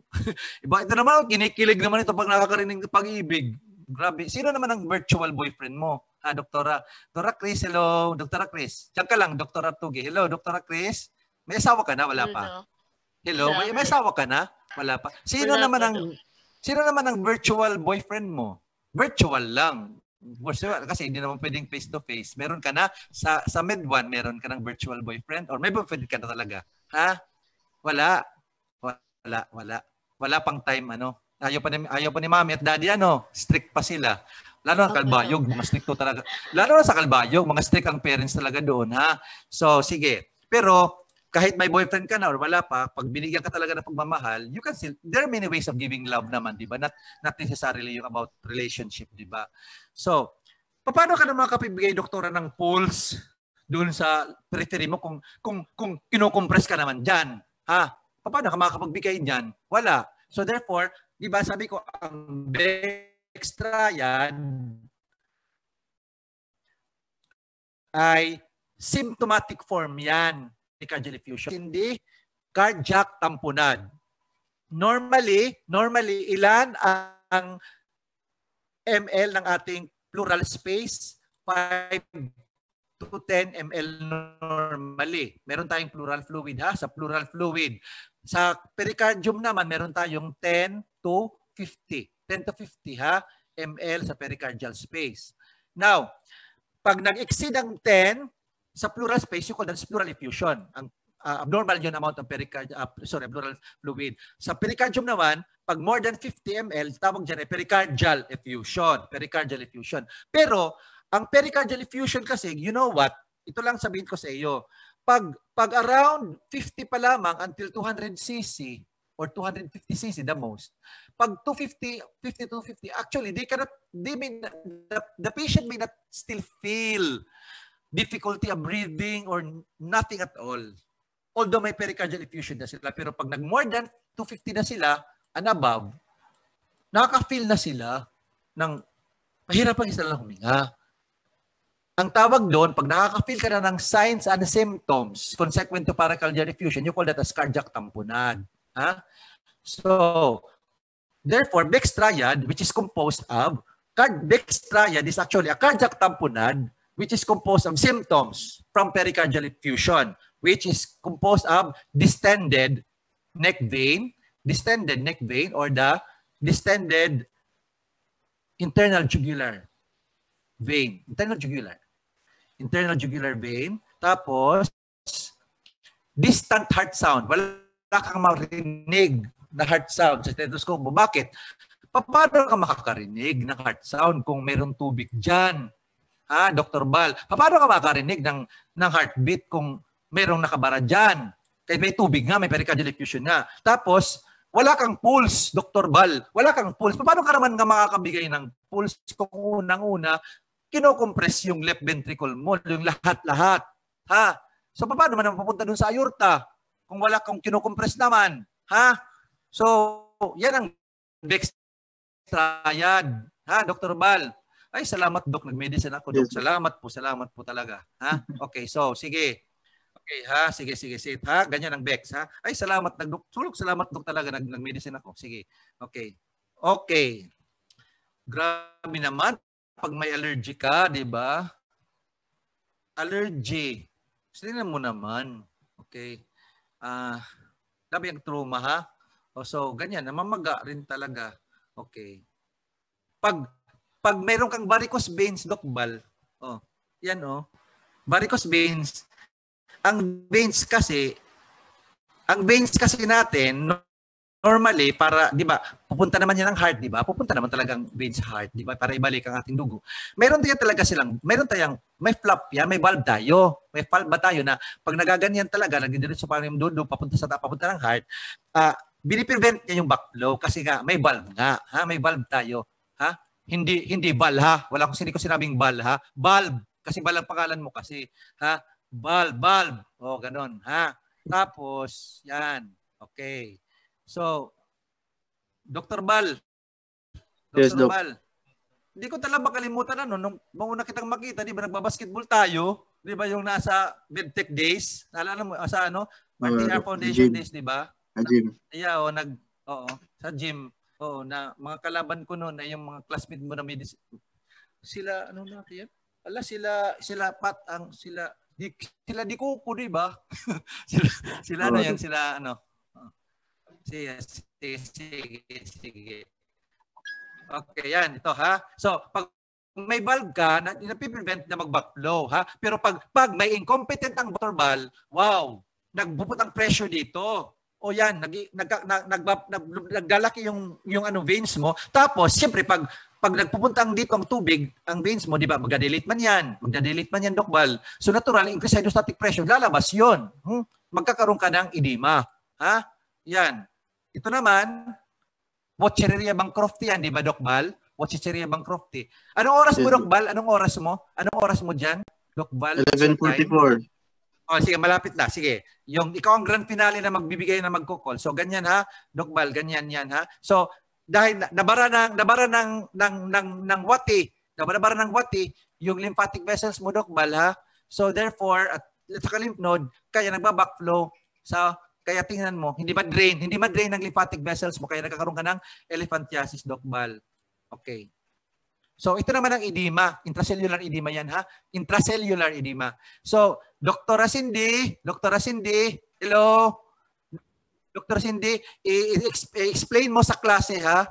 Iba ito naman, kinikilig naman ito pag nakakarinig ng pag-ibig. Grabe. Sino naman ang virtual boyfriend mo? Ha, Doktora? Doktora Chris, hello. Doktora Chris. Diyan ka lang, Doktora Tugi. Hello, Doktora Chris. May asawa ka na? Wala pa. Mm-hmm. Hello, may, may asawa ka na? Wala pa. Sino naman ang Sino naman ang virtual boyfriend mo? Virtual lang. Virtual, kasi hindi naman pwedeng face-to-face. Meron ka na, sa, sa med one, meron ka ng virtual boyfriend? Or may boyfriend ka na talaga? Ha? Wala. Wala, wala. Wala pang time, ano? Ayaw pa ni, ayaw pa ni mami at daddy, ano? Strict pa sila. Lalo na oh, Kalbayog, mga strict talaga. Lalo na sa Kalbayog, mga strict ang parents talaga doon, ha? So, sige. Pero, kahit may boyfriend ka na or wala pa, pag binigyan ka talaga ng pagmamahal, you can still, there are many ways of giving love naman, di ba? Not, not necessarily yung about relationship, di ba? So, paano ka naman kapibigay, doktora, ng pulse doon sa periphery mo kung, kung, kung kinukompress ka naman dyan? Ha? Paano ka makapagbigay dyan? Wala. So therefore, di ba sabi ko, ang extra yan ay symptomatic form yan myocardial effusion, hindi cardiac tampunan. Normally, normally ilan ang ml ng ating pleural space? 5 to 10 ml normally. Meron tayong pleural fluid ha, sa pleural fluid. Sa pericardium naman, meron tayong 10 to 50. 10 to 50 ha, ml sa pericardial space. Now, pag nag-exceed ang 10, sa pleural space, you call that pleural effusion. Ang uh, abnormal yun amount of pericard, uh, ah, sorry, pleural fluid. Sa pericardium naman, pag more than 50 ml, tawag diyan ay pericardial effusion. Pericardial effusion. Pero, ang pericardial effusion kasi, you know what? Ito lang sabihin ko sa iyo. Pag, pag around 50 pa lamang until 200 cc or 250 cc the most, pag 250, 50 to 50, actually, they cannot, they may, the, the patient may not still feel difficulty of breathing or nothing at all. Although may pericardial effusion na sila, pero pag nag-more than 250 na sila and above, nakaka-feel na sila ng mahirap ang isa lang huminga. Ang tawag doon, pag nakaka-feel ka na ng signs and symptoms consequent to pericardial effusion, you call that as cardiac tamponan. Ha? So, therefore, Beck's triad, which is composed of, Beck's triad is actually a cardiac tamponade which is composed of symptoms from pericardial effusion, which is composed of distended neck vein, distended neck vein or the distended internal jugular vein, internal jugular, internal jugular vein, tapos distant heart sound. Wala kang marinig na heart sound sa stethoscope Bakit? Paano ka makakarinig ng heart sound kung meron tubig dyan? ah, Dr. Bal, paano ka makarinig ng, ng heartbeat kung merong nakabara dyan? Kaya may tubig nga, may pericardial effusion nga. Tapos, wala kang pulse, Dr. Bal. Wala kang pulse. Paano ka naman nga makakabigay ng pulse kung unang-una, kinocompress yung left ventricle mo, yung lahat-lahat. Ha? So, paano naman mapupunta dun sa aorta? Kung wala kang kinocompress naman. Ha? So, yan ang Bex Triad. Ha, Dr. Bal? Ay, salamat, Dok. Nag-medicine ako, Dok. Salamat po, salamat po talaga. Ha? Okay, so, sige. Okay, ha? Sige, sige, sige. Ha? Ganyan ang Bex, ha? Ay, salamat, Dok. Sulok, salamat, Dok talaga. Nag Nag-medicine ako. Sige. Okay. Okay. Grabe naman. Pag may allergy ka, di ba? Allergy. Sinin mo naman. Okay. Ah, uh, dami ang trauma, ha? O, oh, so, ganyan. Namamaga rin talaga. Okay. Pag pag meron kang varicose veins, Doc oh, yan oh, varicose veins, ang veins kasi, ang veins kasi natin, normally, para, di ba, pupunta naman yan ng heart, di ba? Pupunta naman talagang veins heart, di ba? Para ibalik ang ating dugo. Meron tayo talaga silang, meron tayong, may flap yan, may valve tayo. May valve ba tayo na pag nagaganyan talaga, nagdidiretso pa yung dugo, papunta sa papunta ng heart, ah uh, biniprevent niya yung backflow kasi nga may valve nga, ha? May valve tayo, ha? Hindi hindi balha. Wala ko hindi ko sinabing balha. Bulb kasi balang pangalan mo kasi ha. Bal bulb. Oh, ganun ha. Tapos yan. Okay. So Dr. Bal. Dr. Yes, Dr. Bal. Hindi ko talaga makalimutan ano nung mauna kitang makita, di ba nagba-basketball tayo? Di ba yung nasa Medtech Days? Naalala mo ah, sa ano? Martin uh, ah, Foundation gym. Days, di ba? Sa gym. Yeah, o oh, nag Oo, sa gym. Oh, na mga kalaban ko noon ay yung mga classmate mo na may sila ano na yan? Ala sila sila pat ang sila di, sila di ko ko di ba? sila sila ano yan sila ano. Sige, sige, sige, sige. Okay, yan ito ha. So, pag may valve ka, na, napiprevent na mag-backflow. Ha? Pero pag, pag may incompetent ang butterball, wow, nagbubot ang pressure dito o yan, nag, nag, nag, nag, nag, naglalaki yung, yung ano, veins mo. Tapos, siyempre, pag, pag nagpupunta ang dito ang tubig, ang veins mo, di ba, magda-delete man yan. Magda-delete man yan, Dokbal. So, natural, increase hydrostatic pressure, lalabas yon Hmm? Magkakaroon ka ng edema. Ha? Yan. Ito naman, Wacheria Bancrofti yan, di ba, Dokbal? Wacheria Bancrofti. Anong oras mo, Dokbal? Anong oras mo? Anong oras mo dyan? Dokbal? 11.44. Oh, sige, malapit na. Sige. Yung ikaw ang grand finale na magbibigay na magkukol. So ganyan ha, Dokbal, ganyan yan ha. So dahil nabara ng nabara ng ng ng, ng wati, nabara ng wati yung lymphatic vessels mo Dokbal ha. So therefore at, at sa lymph node kaya nagba-backflow sa so, kaya tingnan mo, hindi ma-drain, hindi ma-drain ang lymphatic vessels mo kaya nagkakaroon ka ng elephantiasis Dokbal. Okay. So ito naman ang edema, intracellular edema yan ha, intracellular edema. So Dr. Cindy, Dr. Cindy, hello. Dr. Cindy, i-explain mo sa klase ha,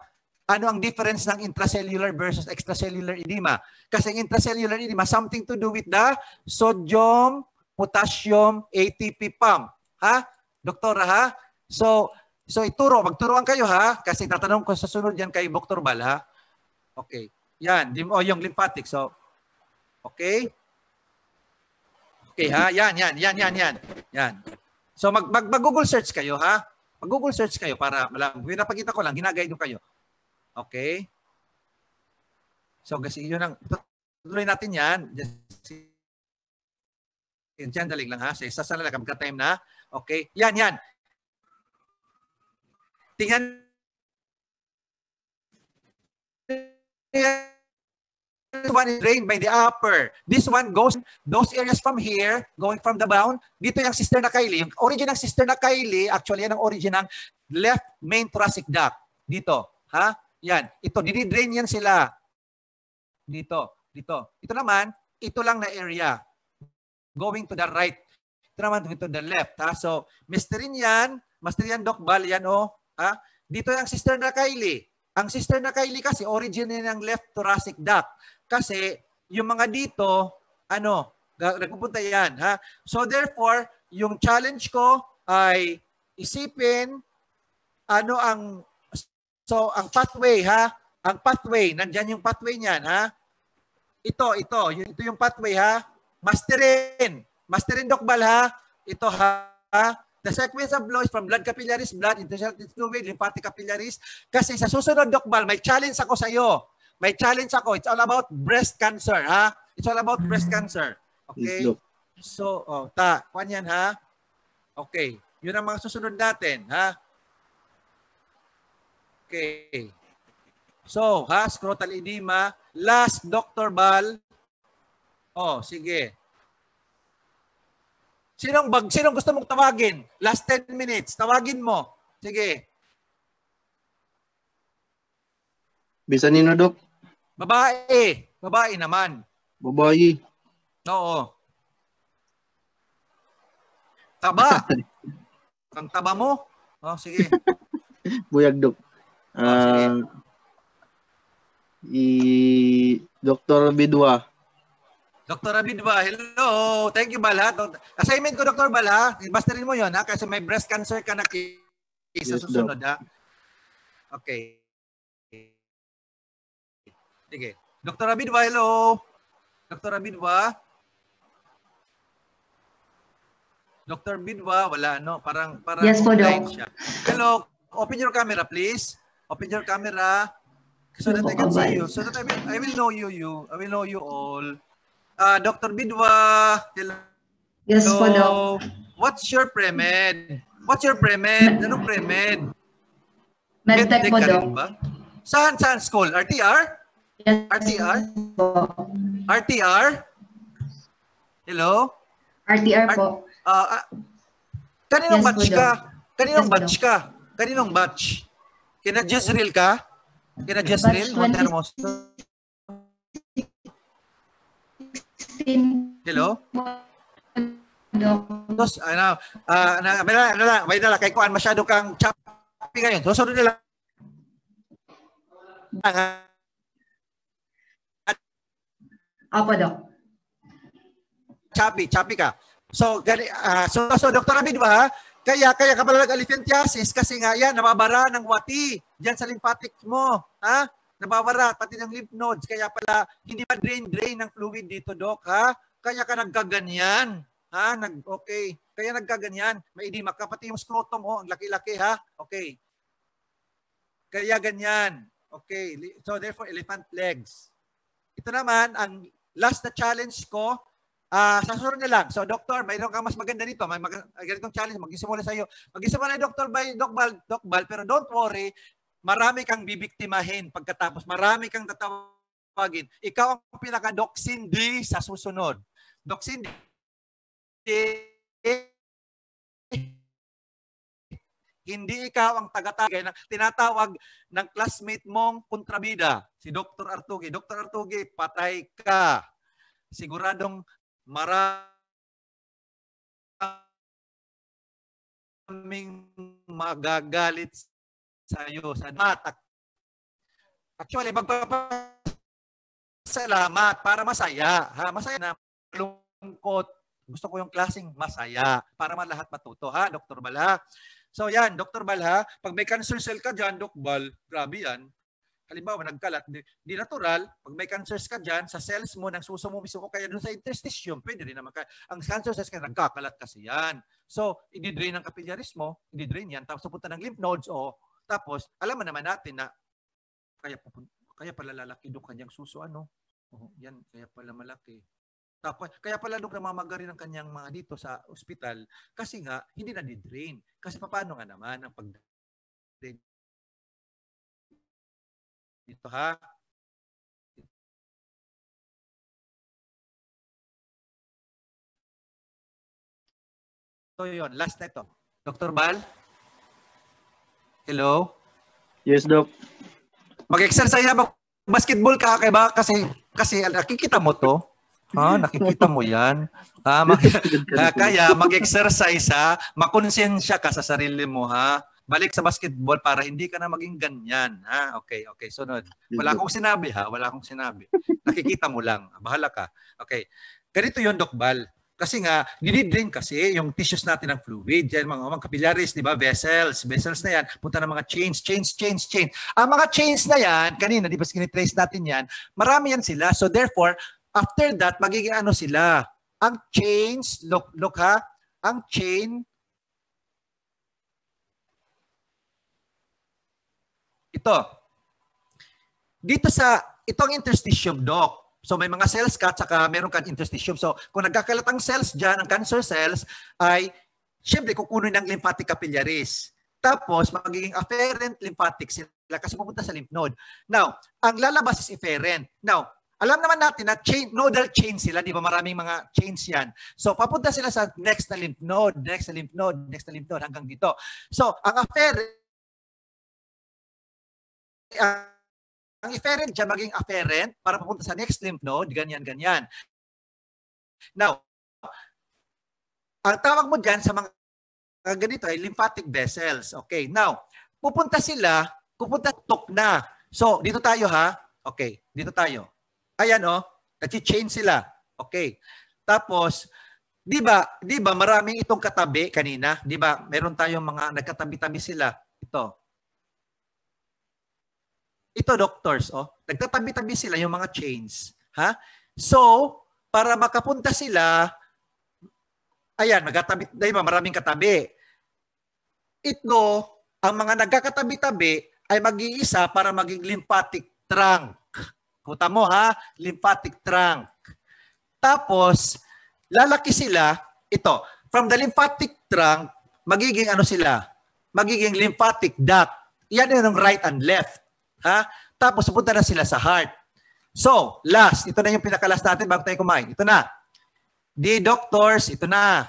ano ang difference ng intracellular versus extracellular edema. Kasi ang intracellular edema, something to do with the sodium, potassium, ATP pump. Ha? Doktora ha? So, so ituro, magturuan kayo ha? Kasi tatanong ko sa sunod yan kay Dr. Bal ha? Okay. Yan, o oh, yung lymphatic. So, okay? Okay ha? Yan, yan, yan, yan, yan. Yan. So mag, mag, Google search kayo ha? Mag Google search kayo para malam. Pinapakita ko lang, ginagay ko kayo. Okay? So kasi yun ang, tuloy natin yan. Just, Diyan daling lang ha. Sa isa sa lang, magka-time na. Okay? Yan, yan. Tingnan this one is drained by the upper. This one goes, those areas from here, going from the bound, dito yung sister na Kylie. Yung origin ng sister na Kylie, actually, yan ang origin ng left main thoracic duct. Dito. Ha? Yan. Ito, dididrain yan sila. Dito. Dito. Ito naman, ito lang na area. Going to the right. Ito naman, to the left. Ha? So, Mr. yan, Mr. yan, Doc Bal, yan Oh, ha? Dito yung sister na Kylie. Ang sister na Kylie kasi origin niya ng left thoracic duct kasi yung mga dito ano nagpupunta yan ha. So therefore, yung challenge ko ay isipin ano ang so ang pathway ha, ang pathway, nandiyan yung pathway niyan ha. Ito, ito, ito yung pathway ha. Masterin. Masterin Dokbal ha. Ito ha. The sequence of flow from blood capillaries, blood, intercellular fluid, lymphatic capillaries. Kasi sa susunod, Doc Mal, may challenge ako sa iyo. May challenge ako. It's all about breast cancer, ha? It's all about breast mm-hmm. cancer. Okay? So, oh, ta, kuan yan, ha? Okay. Yun ang mga susunod natin, ha? Okay. So, ha, scrotal edema. Last, Dr. Bal. Oh, sige. Sinong, bag, sinong gusto mong tawagin? Last 10 minutes. Tawagin mo. Sige. Bisanino, Dok? Babae. Babae naman. Babae. Oo. Taba. Ang taba mo. Oh, sige. Buyag, Dok. Uh, oh, sige. Ah, i Dr. Bidwa. Dr. Abid ba? Hello. Thank you, Balha. Assignment ko, Dr. Balha. Masterin mo yon ha? Kasi may breast cancer ka na case sa yes, susunod, doc. ha? Okay. Sige. Dr. Abid ba? Hello. Dr. Abid ba? Dr. Bidwa, wala no, parang parang Yes po, Doc. Siya. Hello, open your camera please. Open your camera so that I can see you. So that I will I will know you you. I will know you all. Uh, ah, Dr. Bidwa, hello. Yes po, Doc. What's your premed? What's your premed? Anong premed? Medtech po, Doc. Saan, saan school? RTR? Yes, RTR? Po. RTR? Hello? RTR po. Ah, uh, kaninong yes, batch ka? Kaninong yes, batch ka? Kaninong batch? Kina Jezreel ka? Kina Jezreel? Montermoso? sin Hello? Dos, ah, ano, uh, ano, ano, ano lang, wait na lang, kay Kuan, masyado kang choppy ngayon. So, sorry na lang. Apo, Dok. Choppy, choppy ka. So, gani, uh, so, so, Dr. Abid ba, kaya, kaya ka pala nag-aliphantiasis kasi nga yan, namabara ng wati dyan sa lymphatic mo. Ha? Nabawara pati ng lymph nodes. Kaya pala, hindi ba drain-drain ng fluid dito, Doc, ha? Kaya ka nagkaganyan. Ha? Nag, okay. Kaya nagkaganyan. May edema ka. Pati yung scrotum, oh, ang laki-laki, ha? Okay. Kaya ganyan. Okay. So therefore, elephant legs. Ito naman, ang last na challenge ko, Ah, uh, sasunod na lang. So, Doctor, mayroon ka mas maganda dito. May mag ganitong challenge. Magsisimula sa iyo. Magsisimula na Doctor by Doc Bal, Pero don't worry, marami kang bibiktimahin pagkatapos. Marami kang tatawagin. Ikaw ang pinaka-doxin D sa susunod. Doxin D hindi ikaw ang taga-tagay na tinatawag ng classmate mong kontrabida, si Dr. Artugi. Dr. Artugi, patay ka. Siguradong maraming magagalit sa'yo, sa datak. Actually, magpapasalamat para masaya. Ha? Masaya na lungkot. Gusto ko yung klaseng masaya para man lahat matuto. Ha, Dr. Balha? So yan, Dr. Balha, pag may cancer cell ka dyan, Dr. Bal, grabe yan. Halimbawa, nagkalat, di, di natural, pag may cancers ka dyan, sa cells mo, nang suso mo kaya dun sa interstitium, pwede rin naman. Ang cancer cells ka, nagkakalat kasi yan. So, i-drain ang capillaries mo, i-drain yan, tapos pupunta ng lymph nodes o oh, tapos, alam naman natin na kaya, kaya pala lalaki doon kanyang suso, ano? Oh, yan, kaya pala malaki. Tapos, kaya pala doon namamagari ng kanyang mga dito sa ospital kasi nga, hindi na ni-drain. Kasi paano nga naman ang pag-drain? Dito ha? So yun, last na ito. Dr. Bal? Hello? Yes, Doc. Mag-exercise na ba? Basketball ka, kay ba? Kasi, kasi nakikita mo to. Ha? Nakikita mo yan. Ha? Mag- ah, kaya mag-exercise ha. Makonsensya ka sa sarili mo ha. Balik sa basketball para hindi ka na maging ganyan. Ha? Okay, okay. Sunod. Wala akong sinabi ha. Wala akong sinabi. Nakikita mo lang. Bahala ka. Okay. Ganito yon Doc Bal. Kasi nga, dinidrain kasi yung tissues natin ng fluid. Yan mga mga capillaries, di ba? Vessels. Vessels na yan. Punta ng mga chains, chains, chains, chains. Ang mga chains na yan, kanina, di ba sinitrace natin yan, marami yan sila. So therefore, after that, magiging ano sila? Ang chains, look, look ha, ang chain, ito, dito sa, itong interstitium, doc, So may mga cells ka, tsaka meron kang interstitium. So kung nagkakalat ang cells dyan, ang cancer cells, ay siyempre kukunin ng lymphatic capillaries. Tapos magiging afferent lymphatic sila kasi pupunta sa lymph node. Now, ang lalabas is efferent. Now, alam naman natin na chain, nodal chain sila, di ba? Maraming mga chains yan. So, papunta sila sa next na lymph node, next na lymph node, next na lymph node, hanggang dito. So, ang afferent, ang efferent dyan maging afferent para papunta sa next lymph node, ganyan-ganyan. Now, ang tawag mo dyan sa mga ganito ay lymphatic vessels. Okay, now, pupunta sila, pupunta tok na. So, dito tayo ha. Okay, dito tayo. Ayan oh, nag chain sila. Okay. Tapos, 'di ba? 'Di ba maraming itong katabi kanina? 'Di ba? Meron tayong mga nagkatabi-tabi sila. Ito. Ito doctors, oh. Nagtatabi-tabi sila yung mga chains, ha? So, para makapunta sila ayan, magkatabi, dahil ba, maraming katabi. Ito, ang mga nagkakatabi-tabi ay mag-iisa para maging lymphatic trunk. Kuta mo ha, lymphatic trunk. Tapos, lalaki sila, ito, from the lymphatic trunk, magiging ano sila? Magiging lymphatic duct. Yan yung right and left. Ha? Tapos pupunta na sila sa heart. So, last. Ito na yung pinaka natin bago tayo kumain. Ito na. The doctors, ito na.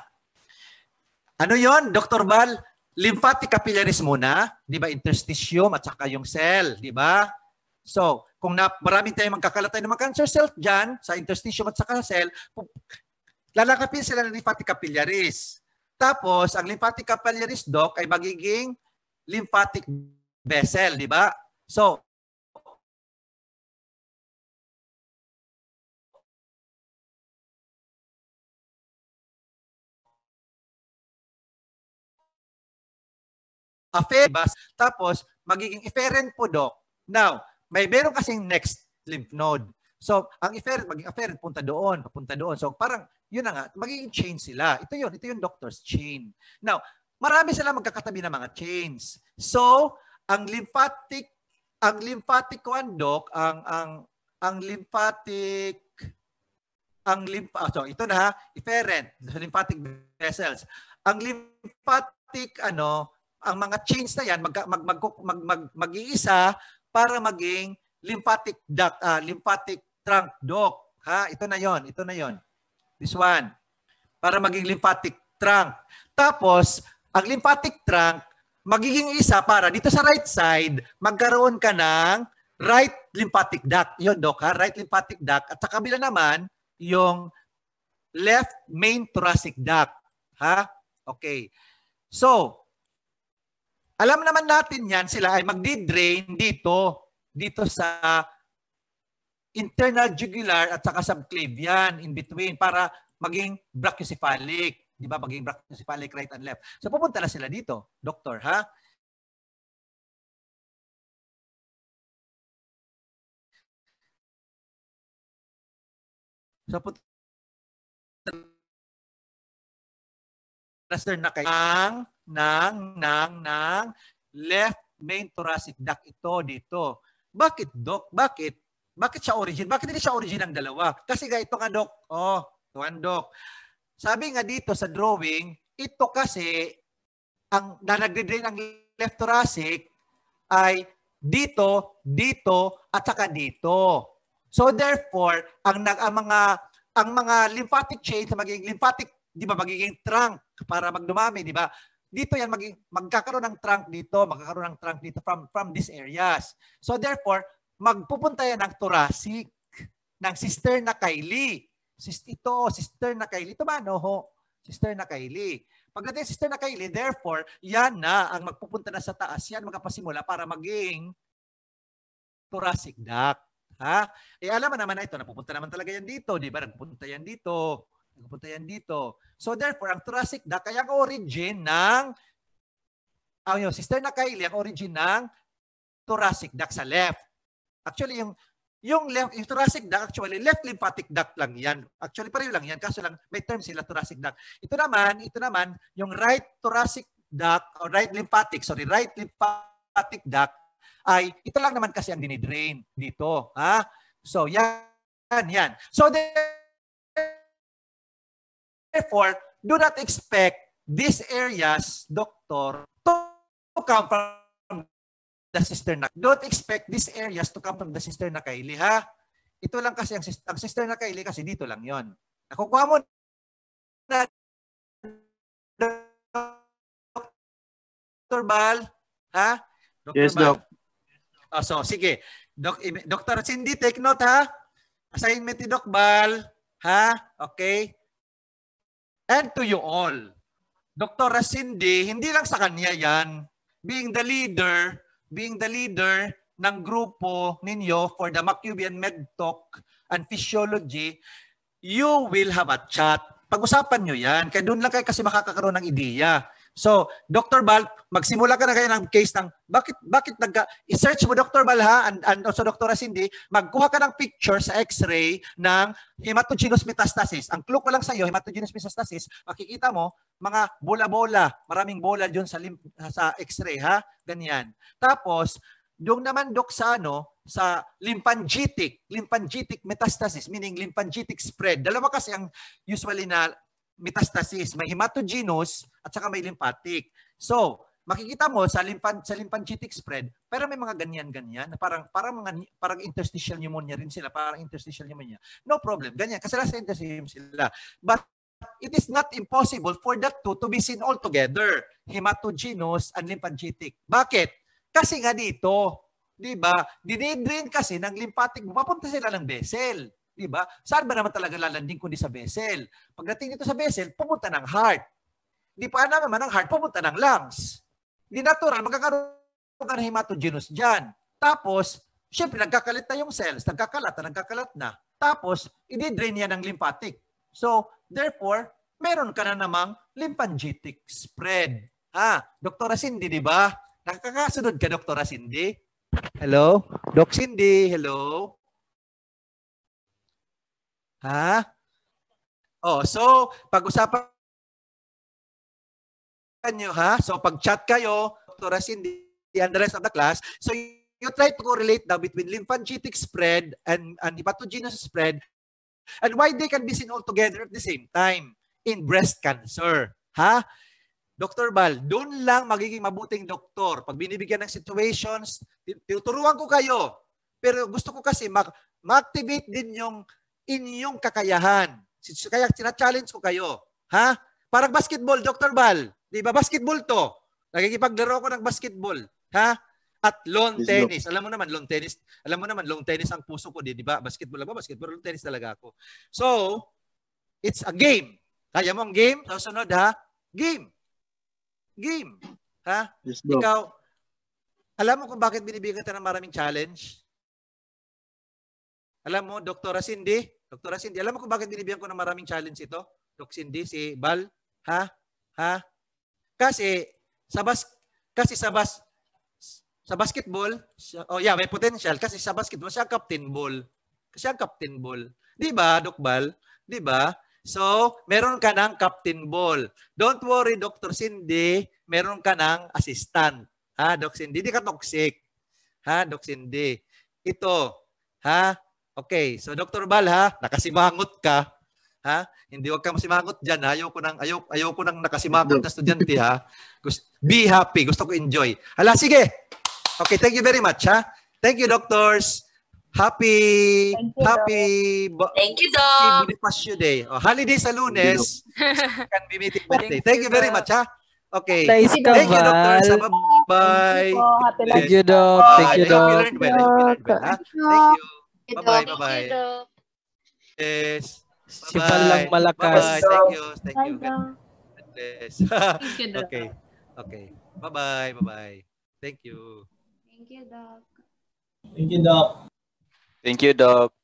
Ano yon Dr. Val? Lymphatic capillaries muna, di ba? Interstitium at saka yung cell, di ba? So, kung na, marami tayong magkakalatay ng mga cancer cell dyan, sa interstitium at saka cell, lalakapin sila ng lymphatic capillaries. Tapos, ang lymphatic capillaries, doc, ay magiging lymphatic vessel, di ba? So, affebas, tapos magiging efferent po, Doc. Now, may meron kasing next lymph node. So, ang efferent, maging efferent, punta doon, papunta doon. So, parang, yun na nga, magiging chain sila. Ito yun, ito yung doctor's chain. Now, marami sila magkakatabi ng mga chains. So, ang lymphatic, ang lymphatic one, Doc, ang, ang, ang lymphatic ang lymph ah, so ito na ha, efferent lymphatic vessels ang lymphatic ano ang mga chains na yan mag, mag, mag, mag, mag, mag-iisa para maging lymphatic duct, uh, lymphatic trunk doc. Ha? Ito na yon, ito na yon. This one. Para maging lymphatic trunk. Tapos, ang lymphatic trunk, magiging isa para dito sa right side, magkaroon ka ng right lymphatic duct. yon Doc, ha? Right lymphatic duct. At sa kabila naman, yung left main thoracic duct. Ha? Okay. So, alam naman natin yan, sila ay magdi-drain dito, dito sa internal jugular at saka subclavian in between para maging brachycephalic. Di ba? Maging brachycephalic right and left. So pupunta na sila dito, doctor, ha? So put Cluster na kayo. Ang, nang, nang, nang, left main thoracic duct ito dito. Bakit, Doc? Bakit? Bakit siya origin? Bakit hindi siya origin ng dalawa? Kasi ga ito nga, Doc. Oh, tuwan, Doc. Sabi nga dito sa drawing, ito kasi, ang nanagdrain ang left thoracic ay dito, dito, at saka dito. So therefore, ang, ang mga ang mga lymphatic chains, magiging lymphatic di ba, magiging trunk para magdumami, di ba? Dito yan, maging, magkakaroon ng trunk dito, magkakaroon ng trunk dito from, from these areas. So therefore, magpupunta yan ng thoracic ng sister na Kylie. Sis, ito, sister na Kylie. to ba, no? Ho? Sister na Kylie. Pagdating sister na Kylie, therefore, yan na ang magpupunta na sa taas. Yan magkapasimula para maging thoracic duct. Ha? Eh alam mo naman na ito, napupunta naman talaga yan dito, di ba? Nagpunta yan dito. Nagpunta yan dito. So therefore, ang thoracic duct ay ang origin ng oh, yun, sister na Kylie, ang origin ng thoracic duct sa left. Actually, yung yung left, yung thoracic duct, actually, left lymphatic duct lang yan. Actually, pareho lang yan. Kaso lang, may term sila thoracic duct. Ito naman, ito naman, yung right thoracic duct, or right lymphatic, sorry, right lymphatic duct, ay, ito lang naman kasi ang dinidrain dito. Ha? So, yan, yan. So, there, Therefore, do not expect these areas, doctor, to come from the sister na. Don't expect these areas to come from the sister na Kylie, ha? Ito lang kasi, ang, ang sister na Kylie kasi dito lang yon. Nakukuha mo na Dr. Bal, ha? Dr. Yes, Bal. Doc. Oh, so, sige. Doc, Dr. Cindy, take note, ha? Assignment ni Doc Bal, ha? Okay? and to you all. Dr. Rasindi, hindi lang sa kanya yan. Being the leader, being the leader ng grupo ninyo for the Macubian Med Talk and Physiology, you will have a chat. Pag-usapan nyo yan. Kaya doon lang kayo kasi makakakaroon ng ideya. So, Dr. Bal, magsimula ka na kayo ng case ng bakit bakit nag i-search mo Dr. Bal ha and, and also Dr. Cindy, magkuha ka ng picture sa x-ray ng hematogenous metastasis. Ang clue ko lang sa iyo, hematogenous metastasis, makikita mo mga bola-bola, maraming bola diyon sa lim, sa x-ray ha, ganyan. Tapos, yung naman dok sa ano, sa lymphangitic, lymphangitic metastasis, meaning lymphangitic spread. Dalawa kasi ang usually na metastasis, may hematogenous at saka may lymphatic. So, makikita mo sa limpan sa lymphangitic spread, pero may mga ganyan-ganyan na parang parang mga parang interstitial pneumonia rin sila, parang interstitial pneumonia. No problem. Ganyan kasi nasa interstitium sila. But it is not impossible for that two to be seen all together, hematogenous and lymphangitic. Bakit? Kasi nga dito, 'di ba? Dinidrain kasi ng lymphatic, mapunta sila ng vessel. Di ba? Saan ba naman talaga lalanding kundi sa vessel? Pagdating dito sa vessel, pumunta ng heart. Hindi pa naman man ang heart, pumunta ng lungs. Hindi natural, magkakaroon ka ng hematogenous dyan. Tapos, syempre, nagkakalat na yung cells. Nagkakalat na, nagkakalat na. Tapos, i-drain yan ng lymphatic. So, therefore, meron ka na namang lymphangitic spread. Ah, Doktora Cindy, di ba? Nakakasunod ka, Doktora Cindy? Hello? Doc Cindy, hello? Ha? Oh, so pag-usapan nyo ha. So pag-chat kayo, Dr. Rasin, and the rest of the class. So you, try to correlate now between lymphangitic spread and, and hepatogenous spread and why they can be seen all together at the same time in breast cancer. Ha? Dr. Bal, doon lang magiging mabuting doktor. Pag binibigyan ng situations, tuturuan ko kayo. Pero gusto ko kasi mak- ma-activate din yung inyong kakayahan. Kaya tina-challenge ko kayo. Ha? Parang basketball, Dr. Bal. Di ba? Basketball to. Nagkikipaglaro ko ng basketball. Ha? At long tennis. Alam mo naman, long tennis. Alam mo naman, long tennis ang puso ko, di ba? Basketball lang ba? Basketball, long tennis talaga ako. So, it's a game. Kaya mo ang game? So, sunod ha? Game. Game. Ha? Ikaw, alam mo kung bakit binibigyan kita ng maraming challenge? Alam mo, Dr. Cindy, Doktora Cindy, alam mo kung bakit binibigyan ko ng maraming challenge ito? Dok Cindy, si Bal? Ha? Ha? Kasi sa bas kasi sa bas sa basketball, siya, oh yeah, may potential kasi sa basketball siya captain ball. Kasi ang captain ball. 'Di ba, Doc Bal? 'Di ba? So, meron ka ng captain ball. Don't worry, Dr. Cindy, meron ka ng assistant. Ha, Doc Cindy, hindi ka toxic. Ha, Doc Cindy. Ito, ha, Okay, so Dr. Bal ha, nakasimangot ka. Ha? Hindi wag kang masimangot diyan. Ha? Ayoko nang ayaw ayoko nang nakasimangot na estudyante ha. Be happy, gusto ko enjoy. Hala sige. Okay, thank you very much ha. Thank you doctors. Happy happy thank you, happy Doc. Thank you Doc. Happy Day. Oh, holiday sa Lunes. can be meeting birthday. Thank, you very much ha. Okay. Thank you, doctors. Bye-bye. Thank you, Doc. Thank you, Doc. Thank you, Doc. Thank you. Bye-bye. Bye-bye. Yes. Bye-bye. Si Palang Malakas. Bye-bye. Thank you. Thank you. God bless. okay. Okay. Bye-bye. Bye-bye. Thank you. Thank you, Doc. Thank you, Doc. Thank you, Doc.